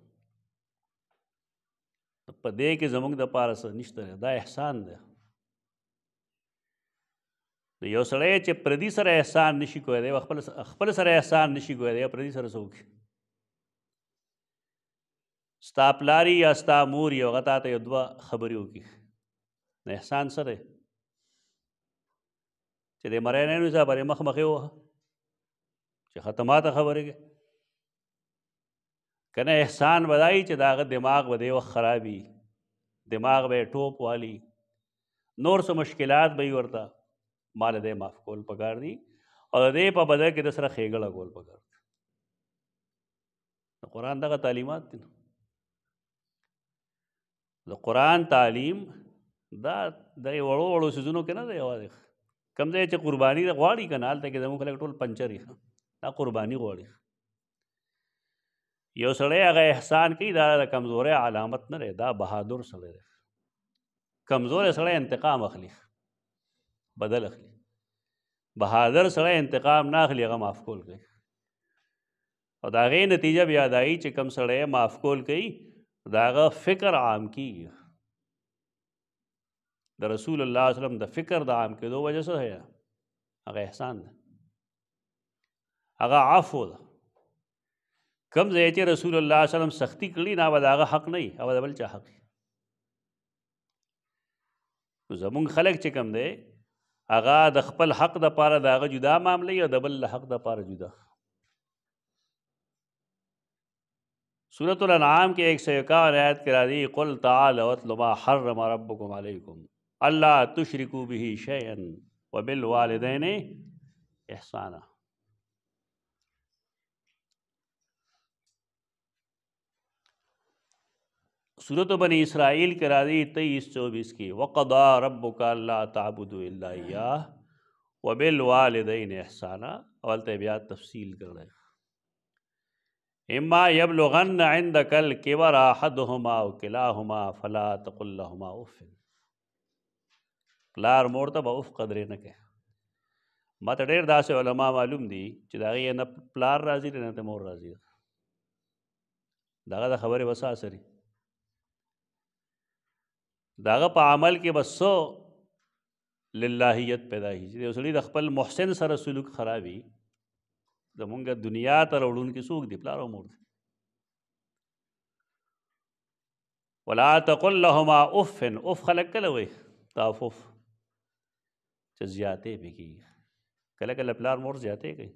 Speaker 1: په دې کې زموږ د پاره سره نشته دا احسان دی د یو سړی چې پردي سره احسان نشي کوی دی خپل خپل سره احسان نشي کوی دی پردي سره څوک ستا پلاری یا ستا مور یو غتا ته دوه خبرې وکړي نه احسان سره چې د مړی نه نو ځابره مخ مخې و چې ختمات خبره کې کنه احسان ودای چې داغه دماغ و دی و خرابي دماغ به ټوپ والی نور سو مشکلات به ورته مال دې معاف کول پکار دي او دې په بدل کې د سره خېګړه کول پکار دي قران دغه تعلیمات دي د قران تعلیم دا د وړو وړو سيزونو کې نه دی یوازې کم ځای چې قرباني غواړي کنال ته کې زموږ خلک ټول پنچري دا قرباني غواړي یو سړی هغه احسان کوي دا د کمزوري علامت نه دی دا بهادر سړی دی کمزور سړی انتقام اخلي بدل اخلي بهادر سړی انتقام نه اخلي هغه معفو کول کوي او دا غي نتیجه بیا دایي چې کم سړی معفو کول کوي داغه فکر عام کی د رسول الله صلی الله علیه وسلم د فکر د عام کېدو وجه څه ده هغه احسان ده هغه عفو ده کم ځای ته رسول الله صلی الله علیه وسلم سختی کړی نه وداغه حق نه او بل چا حق زمون خلق چې کم دی هغه د خپل حق د پاره داغه جدا معاملې او د بل حق د پاره جدا سورة الانعام کے ایک قل تعال کرادی حرم ربکم علیکم اللہ تشرکو بھی شیئن و بالوالدین احسانہ صورت بنی اسرائیل کرادی تیئیس چوبیس کی وقدا رب کا اللہ تعبود و بالوالدین احسانا احسانہ تیبیات تفصیل کر رہے اما یبلغن عندك الكبر احدهما او كلاهما فلا تقل لهما اف پلار مور ته به اف قدر نه کوي ما ته ډیر داسې علما معلوم دي چې دا غي نه پلار راضي نه ته مور راضي داغه د خبره وسه اثرې داغه په عمل کې بسو للہیت پیدا هیږي د اوسړي د خپل محسن سره سلوک خرابي زمونږ دنیا ته راوړونکي څوک دی پلار او مور دی ولا تقل لهما اف اف خلق کله وي تعفف چې زیاتې بږي کله کله پلار مور زیاتې کوي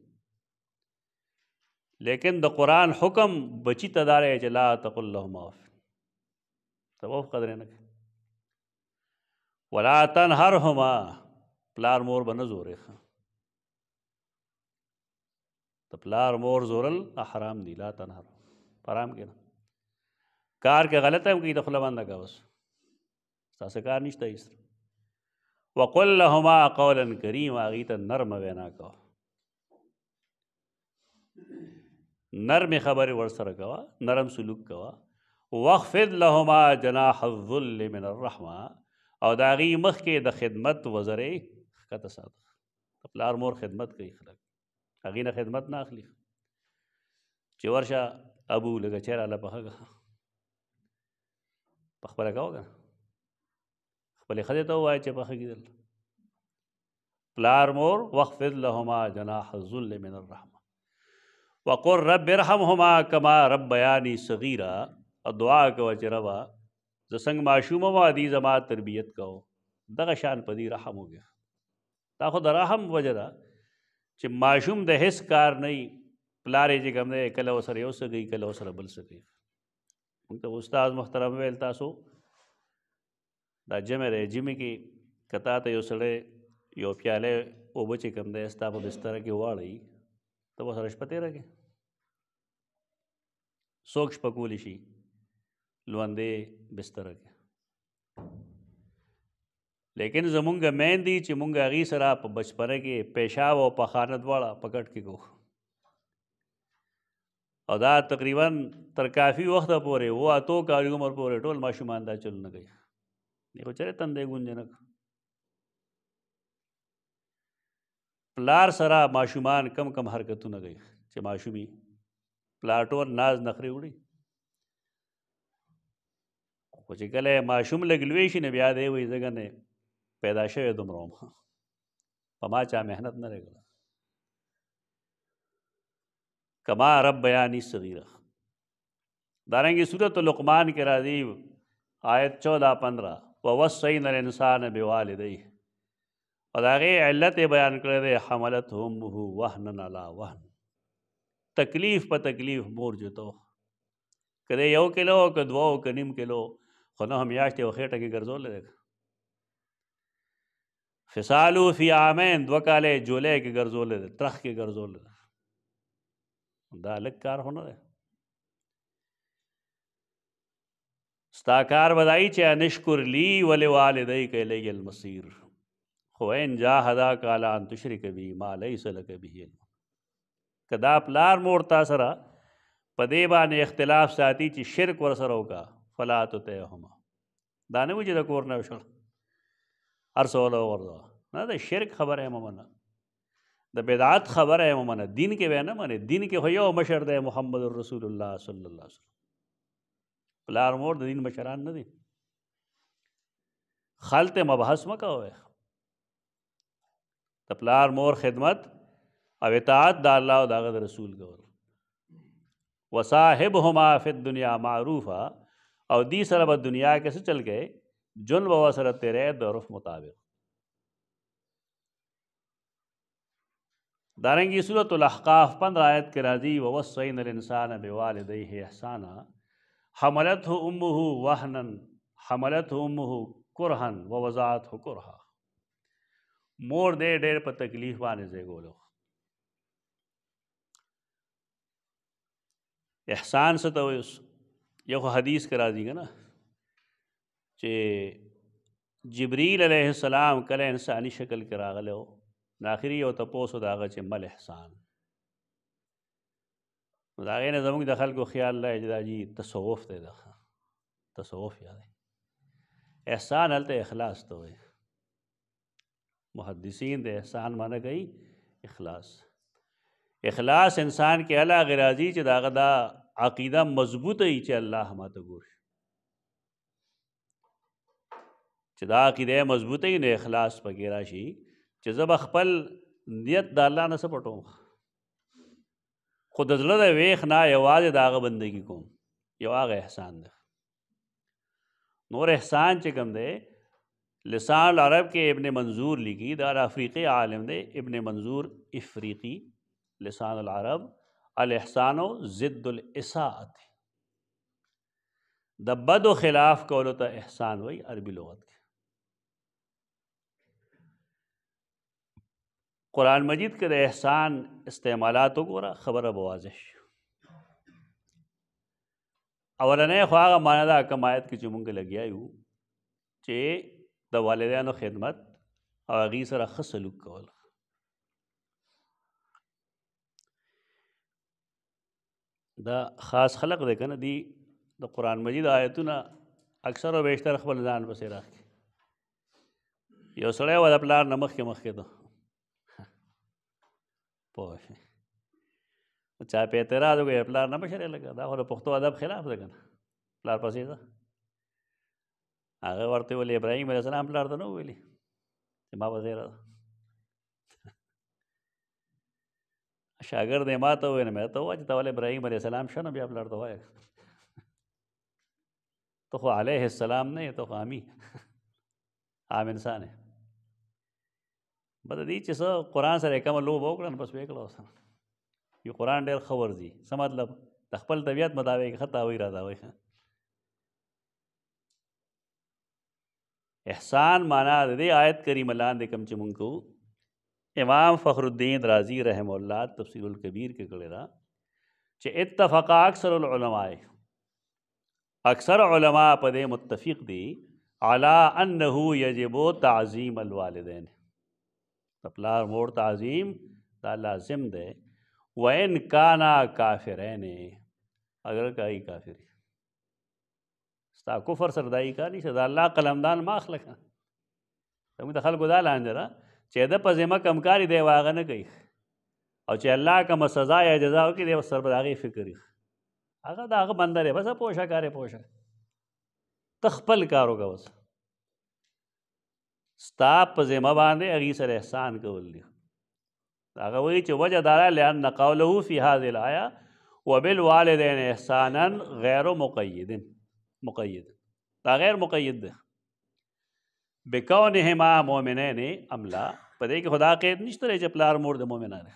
Speaker 1: لیکن د قران حکم بچی ته دار چې لا تقل لهما اف سبب قدر نه کوي ولا تنهرهما پلار مور بنه زورې د پلار مور زورل احرام دی لا تنهر حرام کې نه کار کې غلطه هم کوي د خپل باندې کا بس تاسو کار نشته ایست وقل لهما قولا کریما غیت نرم وینا کا نرم خبر ور سره کوا نرم سلوک کوا وخفض لهما جناح الذل من الرحمه او داغي مخ کې د خدمت وزره کته ساته خپل مور خدمت کوي خلک هغې نه خدمت نه اخلي چې ورشه ابو لږه چای راله پخه کړه په خپله کوه که نه خپلې ښځې ته ووایه چې پخه کېدل پلار مور وخفض لهما جناح الذل من الرحمه وقل رب ارحمهما کما ربیانی صغیره دعا کوه چې ربا زه څنګه ماشومه وه دې زما تربیت کوو دغه شان په دې رحم وکړه دا خو د رحم وجه ده چې ماشوم د هیڅ کار نه پلارې چې کوم دی کله سره یو څه کوي کله سره بل څه کوي موږ ته استاد محترم ویل تاسو دا جمع دی جمع کې کتا ته یو سړی یو پیاله اوبه چې کوم دی ستا په بستره کې واړی ته به سره شپه تېره کې څوک شپه کولی شي لوندې بستره کې لیکن زمونږ میندې چې مونږ هغې سره په بچپنه کې پیشاب او پخانه دواړه په کټ کې کوو او دا تقریبا تر کافی وخت پورې و اتو کال عمر پورې ټول ماشومان دا چل نه کوي نه خو چېرې تندې ګونځې نه پلار سره ماشومان کم کم حرکتونه کوي چې ماشومی پلار ټول ناز نخرې وړي خو چې کله ماشوم لږ لوی شي نه بیا دی وایي ځکه نه پیدا شوی دومره وم په ما چا مهنت نه دی کړی کما رب بیانی صغیرہ دارنگی صورت لقمان کے راضی آیت چودہ پندرہ و وسعین الانسان بوالدی و داغی علت بیان کرے دے حملت ہم ہو وحنن علا وحن تکلیف پا تکلیف مور جتو کدے یو کلو کدوو کنیم کلو خنو ہم یاشتے و خیٹا کی گرزو لے دیکھا فسالو فی عامین دو کاله جولې کې ګرځول دي ترخ کې ګرځول دي دا لک کار هونه ده ستا کار بدای چې نشکر لی ول والدای کې لګي المصیر خو ان جاهدا کالا ان تشرک بی ما لیس لک به کدا پلار مور تا سره پدې باندې اختلاف ساتي چې شرک ور سره وکا فلا تته هما دا نه وجه د کور نه وشل هر څه ولا وګرځا نه د شرک خبره مې منه د بدعت خبره مې منه دین کې وینه منه دین کې هو یو مشر دی محمد رسول الله صلی الله علیه وسلم بلار مور د دین مشران نه دي خلط مبحث مکه وې د پلار مور خدمت او اطاعت د الله او د رسول ګور وصاحبهما فی الدنیا معروفا او دی سره په دنیا کې څه چل گئے جن بوا سره تیرې د عرف مطابق دارنګي سورۃ الاحقاف 15 آیت کې راځي ووصین الانسان بوالديه احسانا حملته امه وهنا حملته امه کرها ووضعته کرها مور دې ډېر په تکلیف باندې زیګولو احسان څه ته یو حدیث کرا دی کنه چې جبرئیل علیه السلام کله انساني شکل کې راغلو ناخري او تپوسو داغه چې مل احسان داغه نه زموږ د خلکو خیال لا اجداجی تصوف دی دغه تصوف یاد احسان هلته اخلاص ته وي محدثین د احسان معنی کوي اخلاص اخلاص انسان کې الله غراضي چې داغه دا عقیده مضبوطه ای چې الله ماته ګوش چې دا عقیده مضبوطه نه اخلاص پکې راشي چې زب خپل نیت د الله نه سپټوم خود زړه د ویخ نه یوازې داغه بندگی کوم یو هغه احسان ده نور احسان چې کوم ده لسان العرب کې ابن منظور لګي دا افریقی عالم ده ابن منظور افریقی لسان العرب الاحسان ضد الاساءه د بدو خلاف کولو ته احسان وای عربي لغت قرآن مجید کې د احسان استعمالات وګوره خبره به واضح شي اولنې خو هغه معنا ده کوم آیت کې چې مونږ لګیا یو چې د والدینو خدمت او هغه سره ښه سلوک کول دا خاص خلق دی کنه دی د قرآن مجید آیتونه اکثر او بیشتر خپل ځان پسې راخي یو سړی و د پلار نمخ کې مخ کې ته پوه چا په اعتراض وکړي پلار نه بشره لګا دا خو پښتو ادب خلاف ده کنه پلار پسې ده هغه ورته ویل ابراهيم عليه السلام پلار ته نو ویلي چې ما وزیر شاګرد یې ماته وینه مې ته وایي ته ول ابراهيم عليه السلام شنه بیا پلار ته وایي ته خو عليه السلام نه ته خو امي عام انسان ہے بد دې چې څه قران سره کوم لوب وکړن بس وکړه اوس یو قران ډېر خبر دی څه مطلب د خپل طبيعت مطابق خطا وی را دا وی احسان معنا د دې آیت کریمه لاندې کم چې مونږ کو امام فخر الدین رازی رحم الله تفسیر الکبیر کې کړی دا چې اتفق اکثر العلماء اکثر علما په دې متفق دي علی انه یجب تعظیم الوالدین د پلار مور تعظیم دا لازم دی وین کانا کافرین اگر کای کافر ستا کفر سردای کا نشه دا الله قلمدان ما خلک تم د خلکو دا لاندې را چې د پزما کمکاری دی واغ نه کوي او چې الله کوم سزا یا جزا وکړي دی سر پر هغه فکر هغه دا هغه بنده دی بس پوښه کاره پوښه تخپل کارو کا وسه ستا په ذمہ باندې هغه سره احسان کول دي هغه وی چې وجه دارا لئن قوله فی هذه الايه وبالوالدین احسانا غیر مقید مقید دا غیر مقید ده بکونهما مؤمنین املا په دې کې خدا قید نشته چې پلار مور د مؤمنانه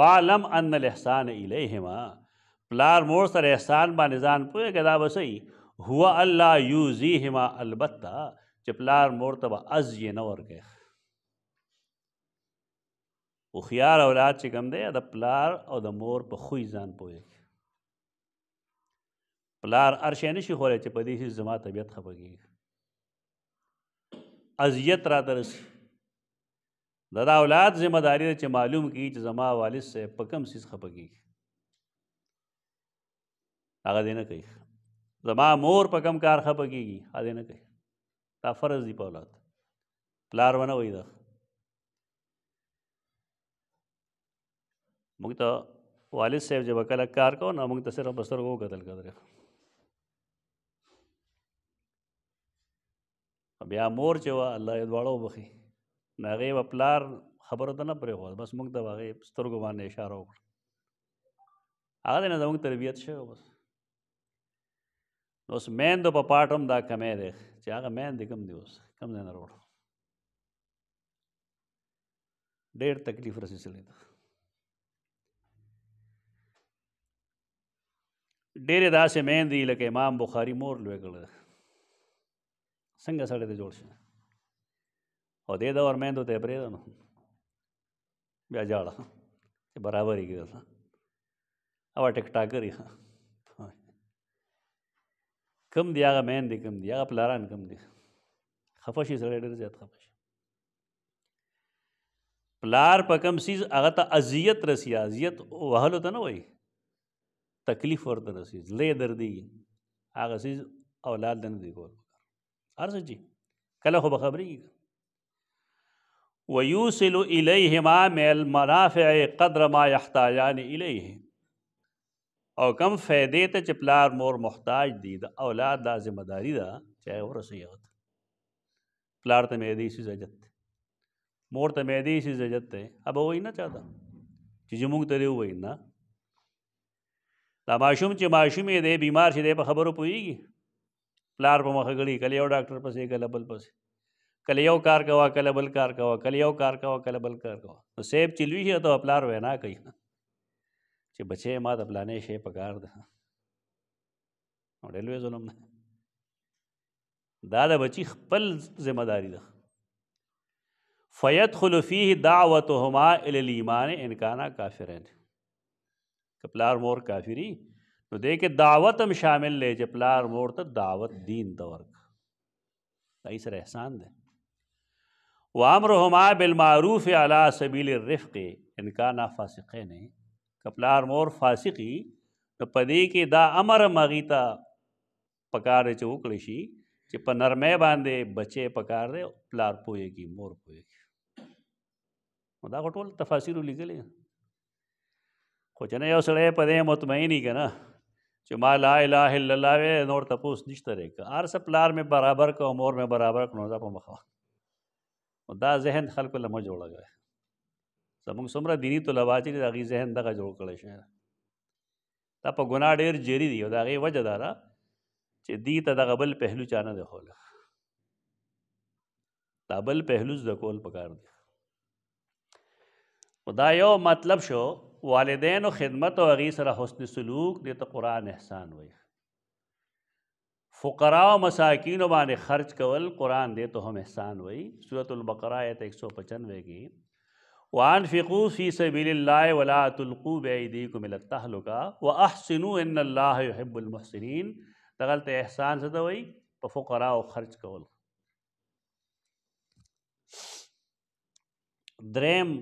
Speaker 1: وعلم ان الاحسان الیهما پلار مور سره احسان باندې ځان پوهه کدا وسی هو الله یوزیهما البته چې پلار مور ته به از یې نه ورکې هوښیار اولاد چې کوم دی د پلار او د مور په خوی ځان پوهېږي پلار هر شی نشي خوړی چې په دې شي زما طبیعت خفه کېږي اذیت راته رسي دا د اولاد ذمہ داری ده چې معلوم کی چې زما والد سه په کم سیس خپګي هغه دینه کوي زما مور په کم کار خپګيږي هغه دینه کوي دا فرض دی په اولاد پلار ونه وای دا موږ ته والد صاحب جب کله کار کو نه موږ ته صرف بستر کو قتل کړ بیا مور چې وا الله یې دواړو بخي ناغه و پلار خبره ته نه پرې هو بس موږ ته واغې سترګو باندې اشاره وکړه هغه نه زموږ تربیت شوی بس نو اوس میندو په پاټ هم دا کمی دی چې هغه مین دی کم دی اوس کم ځای نه راوړو ډېر تکلیف رسېدلی ده ډېرې داسې مین دي لکه امام بخاري مور لوی کړل څنګه سړی ته جوړ شي او دې دور میندو ته یې پرېږده نو بیا جاړه برابرې کېږه او ټیک ټاکر یې کم دی هغه مین دی کم دی هغه پلاران کم دی خفه شي سړی ډېر زیات خفه شي پلار په کم سیز هغه ته اذیت رسی اذیت وهلو ته نه وایي تکلیف ورته رسی زلی دردی هغه سیز اولاد نه دی کول هر څه جی کله خو به خبرېږي ويوصل إليهما من المنافع قدر ما يحتاجان إليه او کم فائدې ته چې پلار مور محتاج دي د اولاد د ذمہ داری ده چې ورسې یو پلار ته مې دې شي زجت مور ته مې دې شي زجت ته اب وای نه چاته چې موږ ته وای نه دا ماشوم چې ماشوم یې دې بیمار شي دې په خبرو پويږي پلار په مخه غړي کله یو ډاکټر پسې کله بل پسې کله یو کار کوا کله بل کار کوا کله یو کار کوا کله بل کار کوا نو سیب چلوي شي ته پلار وینا کوي چې بچی ما د پلانې شی په کار ده او ډېر لوی ظلم ده دا د بچی خپل ذمہ داری ده فیدخل فیه دعوتهما الی الایمان ان کانا کافرین کپلار مور کافری نو دې کې دعوت هم شامل لې چې پلار مور ته دعوت دین ته ورک دای سره احسان ده وامرهما بالمعروف علی سبیل الرفق ان کانا فاسقین نه کپلار مور فاسقي نو پدې کې دا امر مغیتا پکار چې وکړي شي چې په نرمه باندې بچي پکار دی پلار پويږي مور پويږي دا ټول تفاسیر لګلې خو چې نه یو سړی په دې مطمئنی کنه چې ما لا اله الا الله وې نور تاسو نشته رې هر څه پلار مې برابر کو مور مې برابر کو نو دا په مخه دا ذهن خلکو له مجو لګوي زمونږ څومره دینی طلبا چې د هغې ذهن دغه جوړ کړی شوی دا په ګناه ډېر جری دی او د هغې وجه دا ده چې دی ته دغه بل پهلو چا نه دی خوله دا بل پهلو زده کول پکار دی دا یو مطلب شو والدین او خدمت او هغې سره حسن سلوک دې ته قرآن احسان وایي فقراء او مساکین باندې خرج کول قرآن دې ته هم احسان وایي سورۃ البقرہ آیت 195 کې وان فقو فی بل اللہ ولاۃ القوب عیدی کو میں لگتا حلکا و آحسن اللہ حب المحسرین تغلط احسان سے تو وہی پفرا و خرچ کول دریم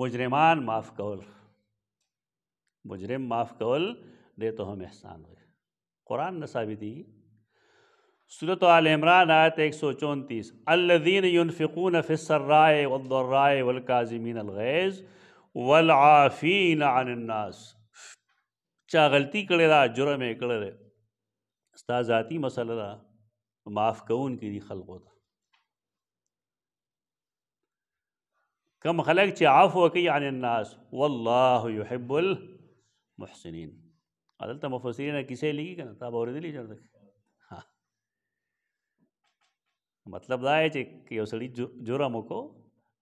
Speaker 1: مجرمان معاف کول مجرم معاف کول دے تو ہم احسان ہوئے قرآن نصابی تھی سلط آل عمران آیت ایک سو چونتیس الدین ففقون فصر رائے الد الرائے ولقاظمین الغیز ولافین اناس چاہ غلطی کڑا جرم ذاتی مسئلہ مسلہ معاف کون کی خلق تھا کم خلق چاف عفو کی عن الناس واللہ یحب المحسنین عدلتا مفسرین کسے لگی کنا تاب اور دلی جان مطلب دا دی چې یو سړی جرم وکړو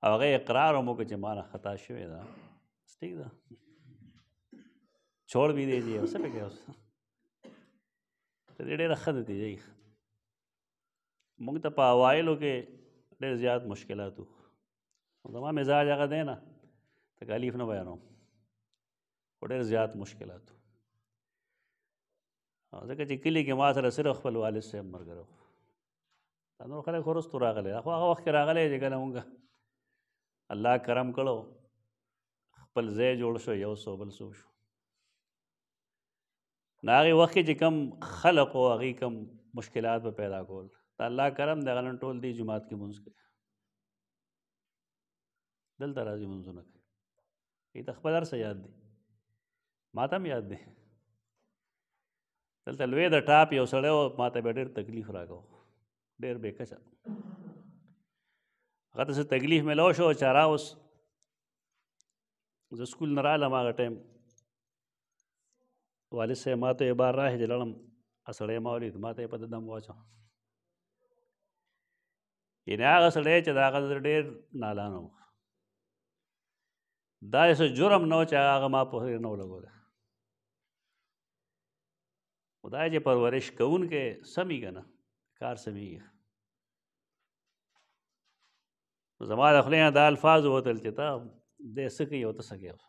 Speaker 1: او هغه اقرار هم وکړو چې ما نه خطا شوې ده ٹھیک ده چھوڑ بھی دیجیے اس پہ کیا اس ډېره ښه نتیجه موږ ته په اوایلو کې ډېر زیات مشکلات وو زما مزاج هغه دی نه تکالیف نه بیانوم خو ډېر زیات مشکلات وو ځکه چې کلي کې ما سره صرف خپل والد صاحب ملګری وو نور خلک خو وروستو راغلی خو هغه وخت کې راغلی دی که نه مونږ الله کرم کړو خپل ځای جوړ شو یو سو بل سو شو نو هغې وخت کې چې کم خلق و هغې کم مشکلات به پیدا کول د الله کرم دغه نن ټول دی جماعت کې مونځ کوي دلته راځي مونځونه کوي د خپل هر څه یاد دی ما ته هم یاد دی دلته لوی د ټاپ یو سړی و ما ته به ډېر تکلیف راکوه ډیر به کچا هغه ته تکلیف ملو شو چارا اوس زه سکول نه رااله ماغه ټایم والد صاحب ما ته یو بار راهی دلړم اسړې ما ولید ما ته په دم واچو ینه هغه سړی چې دا هغه ډیر نالانو دا یې جرم نو چې هغه ما په نو لګول خدای چې پرورش کوون کې سمي کنه کار سمېږي زما د خولې نه دا الفاظ وتل چې ته دې څه کوي او ته څه کوې اوس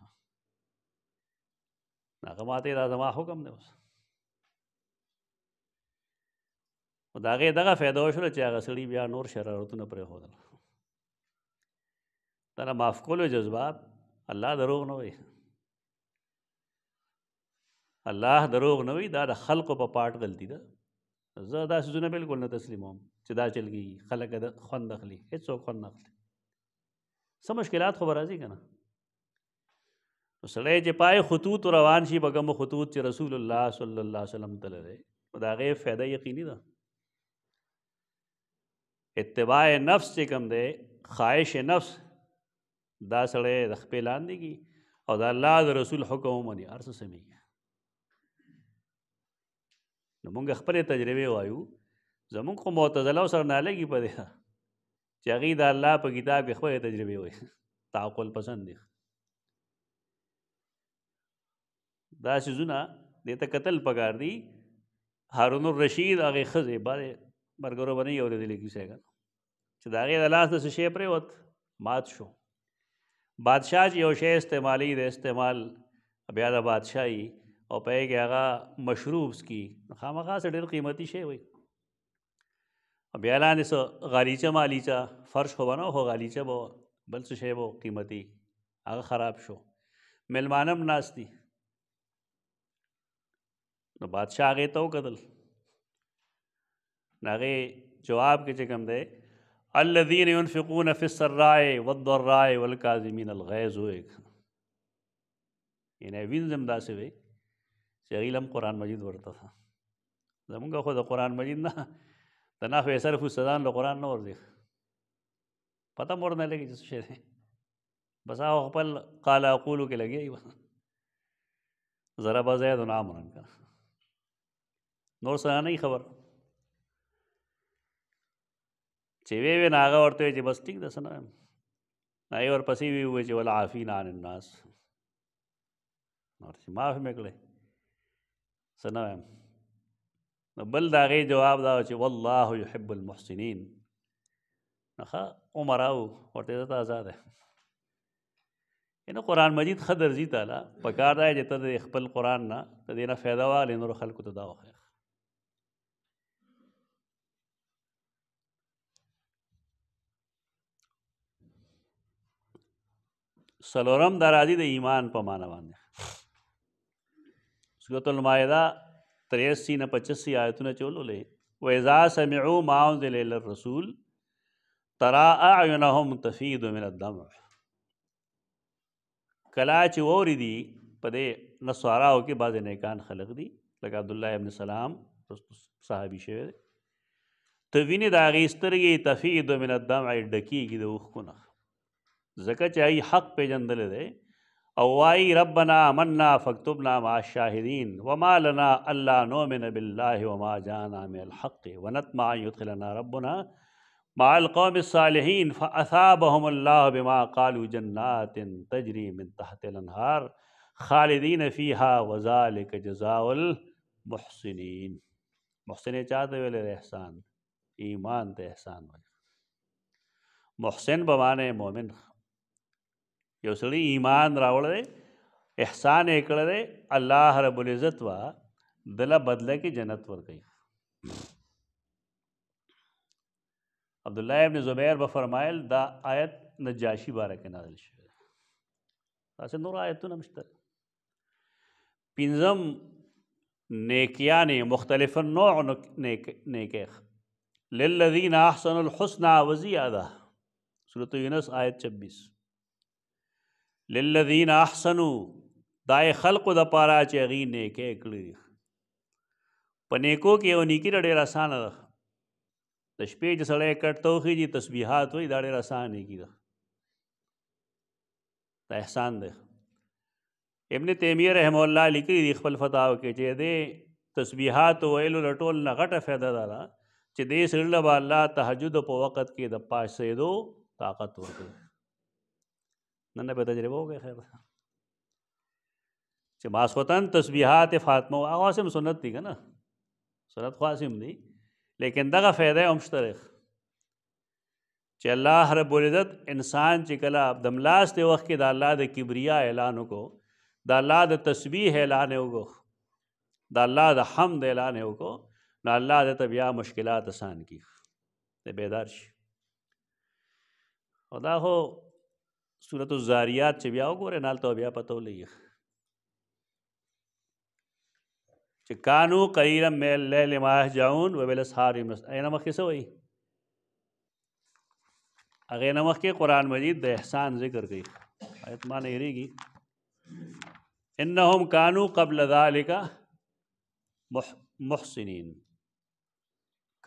Speaker 1: هغه ماته دا زما حکم دی اوس او دا هغې دغه فایده وشوله چې هغه سړي بیا نور شرارتونه پرېښودل دا نه معاف کولو جذبات الله دروغ نه وایي الله دروغ نه وي دا د خلکو په پا پاټ غلطي ده زه دا سيزونه بالکل نه تسلیموم چې دا چلګي خلک د خوند اخلي هیڅوک خوند نه اخلي سم مشکلات خو راځي کنه نو سړی چې پای خطوط روان شي بګم خطوط چې رسول الله صلی الله علیه وسلم تل لري دا غي فایده یقیني ده اتباع نفس چې کم ده خواهش نفس دا سړی د خپل لاندې کی او دا الله د رسول حکم مني ارس سمي نو مونږ خپل تجربه وایو زمونږ خو معتزله سره نه لګي پدې چې هغه د الله په کتاب کې خپل تجربه وایي تعقل پسند دي دا شزونه د ته قتل پکار دي هارون الرشید هغه خزه باندې برګرو باندې یو دلی کیږي چې دا هغه د لاس د شی پرې وت مات شو بادشاہ چې یو شی استعمالي د استعمال بیا د بادشاہي او په کې هغه مشروبس کی خامخا سره ډېر قیمتي شی وي بیا لاندې سو غالیچه مالیچه فرش خو بنو هو غالیچه بو بل څه شی بو قیمتي هغه خراب شو ملمانم ناشتي نو بادشاہ هغه ته وکړل ناغه جواب کې چې کوم دی الذين ينفقون في السراء والضراء والكاظمين الغيظ یعنی وینځم داسې وي چې غیلم قران مجید ورته تا زمونږ خو د قران مجید نه د نحوه صرف استادان له قران نه ورځي پته مور نه لګي چې څه دی بس هغه خپل قال اقول کې لګي زرا بزید نام رنگ نور سره نه خبر چې وی وی ناغه ورته چې بس ټیک ده سنه نه اور پسې وی وی چې ولا عافینا عن الناس نور چې معاف مکړه څه نه وایم نو بل د هغې جواب دا چې والله یحب المحسنین نو ښه عمر او ورته زه ته ازاد یم قرآن مجید ښه درځي تاله په کار دی چې ته د خپل قرآن نه ته دې نه فایده واخلې نورو خلکو ته دا وښیه سلورم دا راځي د ایمان په معنا باندې سورۃالمائدہ تریسی نه پچسی آیتونه چولولې و اذا سمعوا ما انزل الى الرسول ترى اعينهم تفيض من الدمع کلا چې وری دي په دې نسواراو کې باز نیکان خلق دي لکه عبد الله ابن سلام صحابي شه ته ویني دا غیسترګي تفيض من الدمع ډکیږي د وښ کو نه زکه چې حق پیجندل دی اوائی ربنا منا الشاہدین شاہدین لنا اللہ نومن باللہ وما جانا من الحق ونطمع یدخلنا ربنا مع القوم الصالحین فأثابهم اللہ بما قالوا جنات تجری من تحت الانہار خالدین فیہا وزالک جزاء المحسنین محسن ہوئے لئے احسان ایمان تے احسان محسن بمانے مومن یو سړی ایمان راوړل احسان یې کړل الله رب العزت وا دله بدله کې جنت ورکړي عبد الله ابن زبیر به فرمایل دا آیت نجاشی باره کې نازل شوه تاسو نور آیتونه مشته پنځم نیکیانه مختلف نوع نیک نیکه للذین احسنوا الحسنى وزیاده سورۃ یونس آیت 26 للذین احسنو دای خلق د پاره چې غی نیکه کړی پنیکو کې او نیکی ډېر آسان ده د شپې چې سړی کټ توخی دي تسبیحات وای دا ډېر آسان نیکی ده دا احسان ده ابن تیمیه رحم الله لیکي دی خپل فتاو کې چې دې تسبیحات ویلو لټول نه غټه فائدہ ده چې دې سړي له الله تهجد په وخت کې د پاسېدو طاقت ورکړي تجربہ ہو گئے خیر اچھا، بہ سوتن تصبیحات فاطمہ سنت تھی کہ نا سنت خاصم نہیں لیکن دگا فائدہ مشترک چ اللہ العزت انسان چکلا دملاس دے وقت داللہ د کبریا د لانکو اعلان تصبیح دا اللہ د حمد لانو د طبیٰ مشکلات آسان کی بیدار دا ہو سورت الزاریات چې بیا وګوره نالته بیا پته ولګي چې کانو قلیلا من الليل ما يهجعون وبالاسحار اینا مخکې څه وایي هغه نه مخکې قران مجید د احسان ذکر کوي آیت ما نه یریږي انهم کانوا قبل ذلك محسنین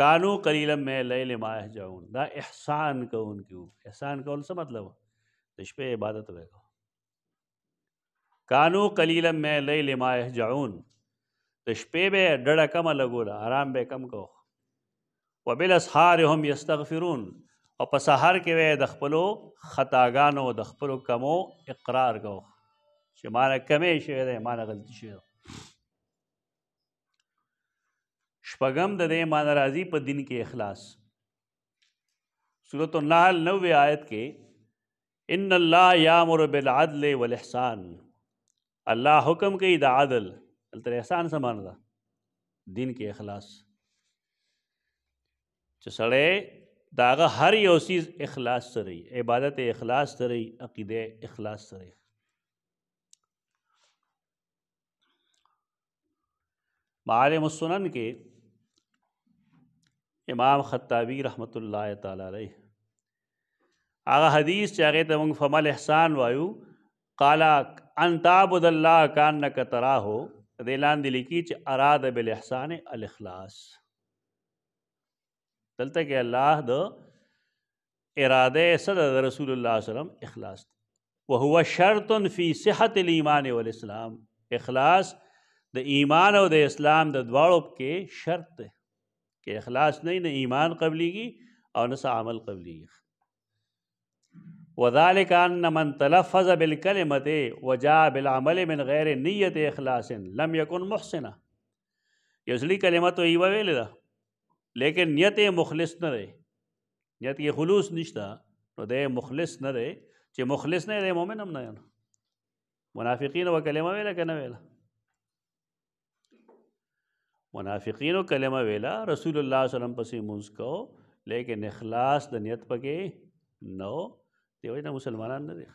Speaker 1: کانو قلیلا من الليل ما يهجعون دا احسان کوونکو احسان کول څه مطلب د شپې عبادت وکړو کانو قلیلا مې لیل ما یهجعون د شپې به ډډه کم لګولا آرام به کم کو وبل اسحار هم یستغفرون او په سحر کې وې د خپلو خطاګانو د خپلو کمو اقرار کو چې مانه کمې شوې ده مانه غلطي شوې ده شپغم د دې مان راضي په دین کې اخلاص سورۃ النحل 90 آیت کې ان الله یامر بالعدل والاحسان الله حکم کوي د عدل تر احسان سمان دا دین کې اخلاص چې سړی داغه هر یو سیز اخلاص سره عبادت اخلاص سره عقیده اخلاص سره معالم السنن کې امام خطابی رحمت اللہ تعالی علیہ هغه حدیث چې هغه ته موږ فمل احسان وایو قالا ان تعبد الله کانک تراهو د اعلان دی لیکي چې اراده بالاحسان الاخلاص دلته کې الله د اراده صد رسول الله صلی الله علیه وسلم اخلاص وهو شرط فی صحت الایمان والاسلام اخلاص د ایمان او د اسلام د دواړو کې شرط ده کې اخلاص نه نه ایمان قبليږي او نه عمل قبليږي وذالک ان من تلفظ بالکلمه وجاء بالعمل من غیر نیت اخلاص لم یکن محسنا یسلی کلمه تو ایو ویل دا لیکن نیت مخلص نه ده نیت کې خلوص نشتا نو ده مخلص نه ده چې مخلص نه ده مؤمن هم نه منافقین و کلمه ویل کنه ویل منافقین و کلمه ویل رسول الله صلی الله علیه وسلم پسې مونږ کو لیکن اخلاص د نیت پکې نو دی وای نه مسلمانان نه دي او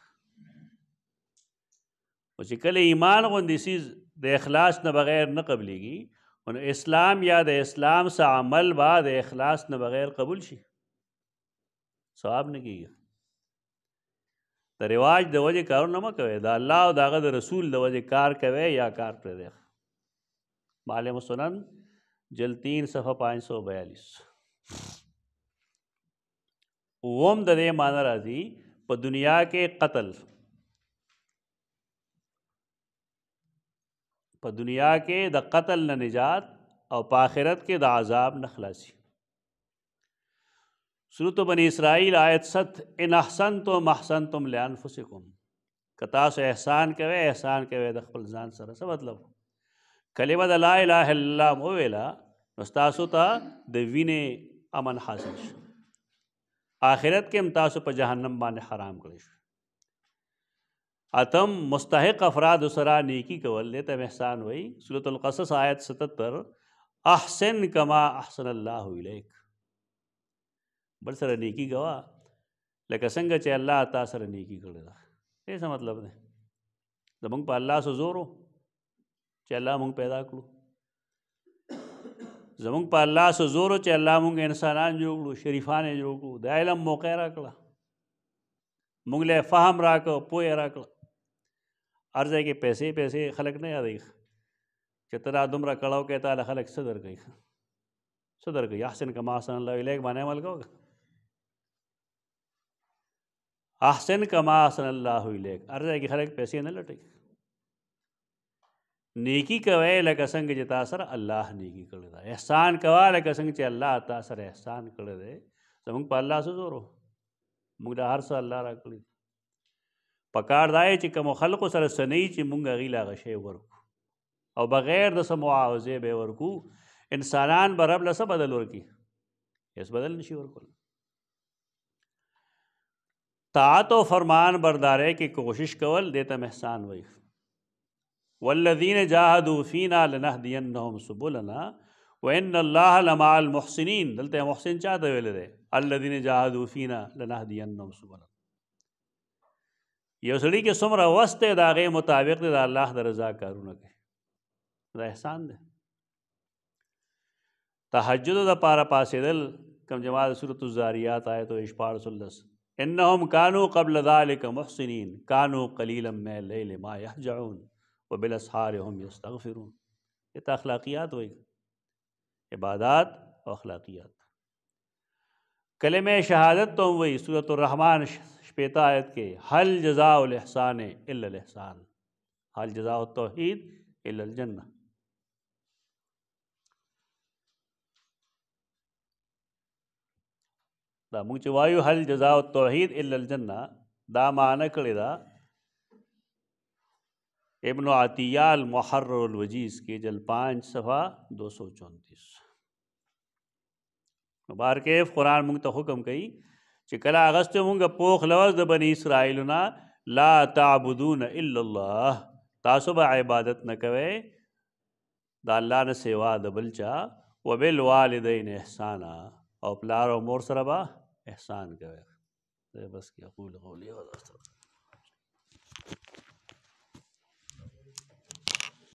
Speaker 1: چې کله ایمان غوندې سیز د اخلاص نه بغیر نه قبليږي نو اسلام یا د اسلام سره عمل با د اخلاص نه بغیر قبول شي ثواب نه کیږي د رواج د وجه کار نه مکوي دا الله او داغه د رسول د وجه کار کوي یا کار پر دی معلم سنن جل 3 صفحه 542 ووم د دې معنی راځي په دنیا کې قتل په دنیا کې د قتل نه نجات او په آخرت کې د عذاب نه خلاصي سورۃ بنی اسرائیل آیت 7 ان احسنتم احسنتم لانفسکم کتا سو احسان کوي احسان کوي د خپل ځان سره څه مطلب کلمه د لا اله الا الله مو ویلا نو تاسو ته د وینې امن حاصل شي آخرت کې هم تاسو په جهنم باندې حرام کړی شو اتم مستحق افراد سره نیکی کول ته احسان وای سورۃ القصص آیت 77 احسن کما احسن الله الیک بل سره نیکی غوا لکه څنګه چې الله تاسو سره نیکی کړی دا څه مطلب دی زمونږ په الله سو زورو چې الله مونږ پیدا کړو زمونږ په الله سو زور چې الله مونږ انسانان جوړ کړو شریفان جوړ کړو د علم موقع راکړه مونږ له فهم راکړه پوهه راکړه ارزه کې پیسې پیسې خلک نه یادای چې ترا دومره کړهو کې تعالی خلک صدر کوي صدر کوي احسن کما احسن الله الیک باندې عمل کوګا احسن کما احسن الله الیک ارزه کې خلک پیسې نه لټي نیکی کوي لکه څنګه چې تاسو سره الله نیکی کړی دا احسان کوا لکه څنګه چې الله تاسو سره احسان کړی دی زموږ په الله سره زورو موږ د هر څه الله را کړی پکار دای چې کوم خلق سره سنئی چې موږ غیلا غشي ورکو او بغیر د سمواعوزه به ورکو انسانان به رب لسه بدل ورکی اس بدل نشي ورکول طاعت او فرمان برداري کې کوشش کول دیته احسان وایي والذین جاهدوا فینا لنهدینهم سبلنا وان الله لمع المحسنین دلته محسن چاته ویل دي الذین جاهدوا فینا لنهدینهم سبلنا یو سړی کې څومره واسطه دا غي مطابق د الله د رضا کارونه کوي دا احسان دی تهجد د پاره پاسېدل کم جماعت سورۃ الزاریات آیت 14 انهم كانوا قبل ذلك محسنين كانوا قليلا من الليل ما يهجعون وہ بلس ہارے ہوم یہ اخلاقیات ہوئی عبادات اور اخلاقیات کل میں شہادت تو وہی صورت شپیتا آیت کے حل جزاء الحسان الحسان حل جزاء الحید وایو حل الا توحید دا معنی نکل دا ابن عطیال محر الوجیز کے جل پانچ صفحہ دو سو چونتیس مبارکیف قرآن مونږ ته حکم کوي چې کله اغست مونږ پوخ لوز د بنی اسرائیل نه لا تعبدون الا الله تاسو به عبادت نه کوئ د الله نه سیوا د بل چا وبالوالدین احسانا او پلار او مور سره به احسان کوئ بس کې اقول قولی هذا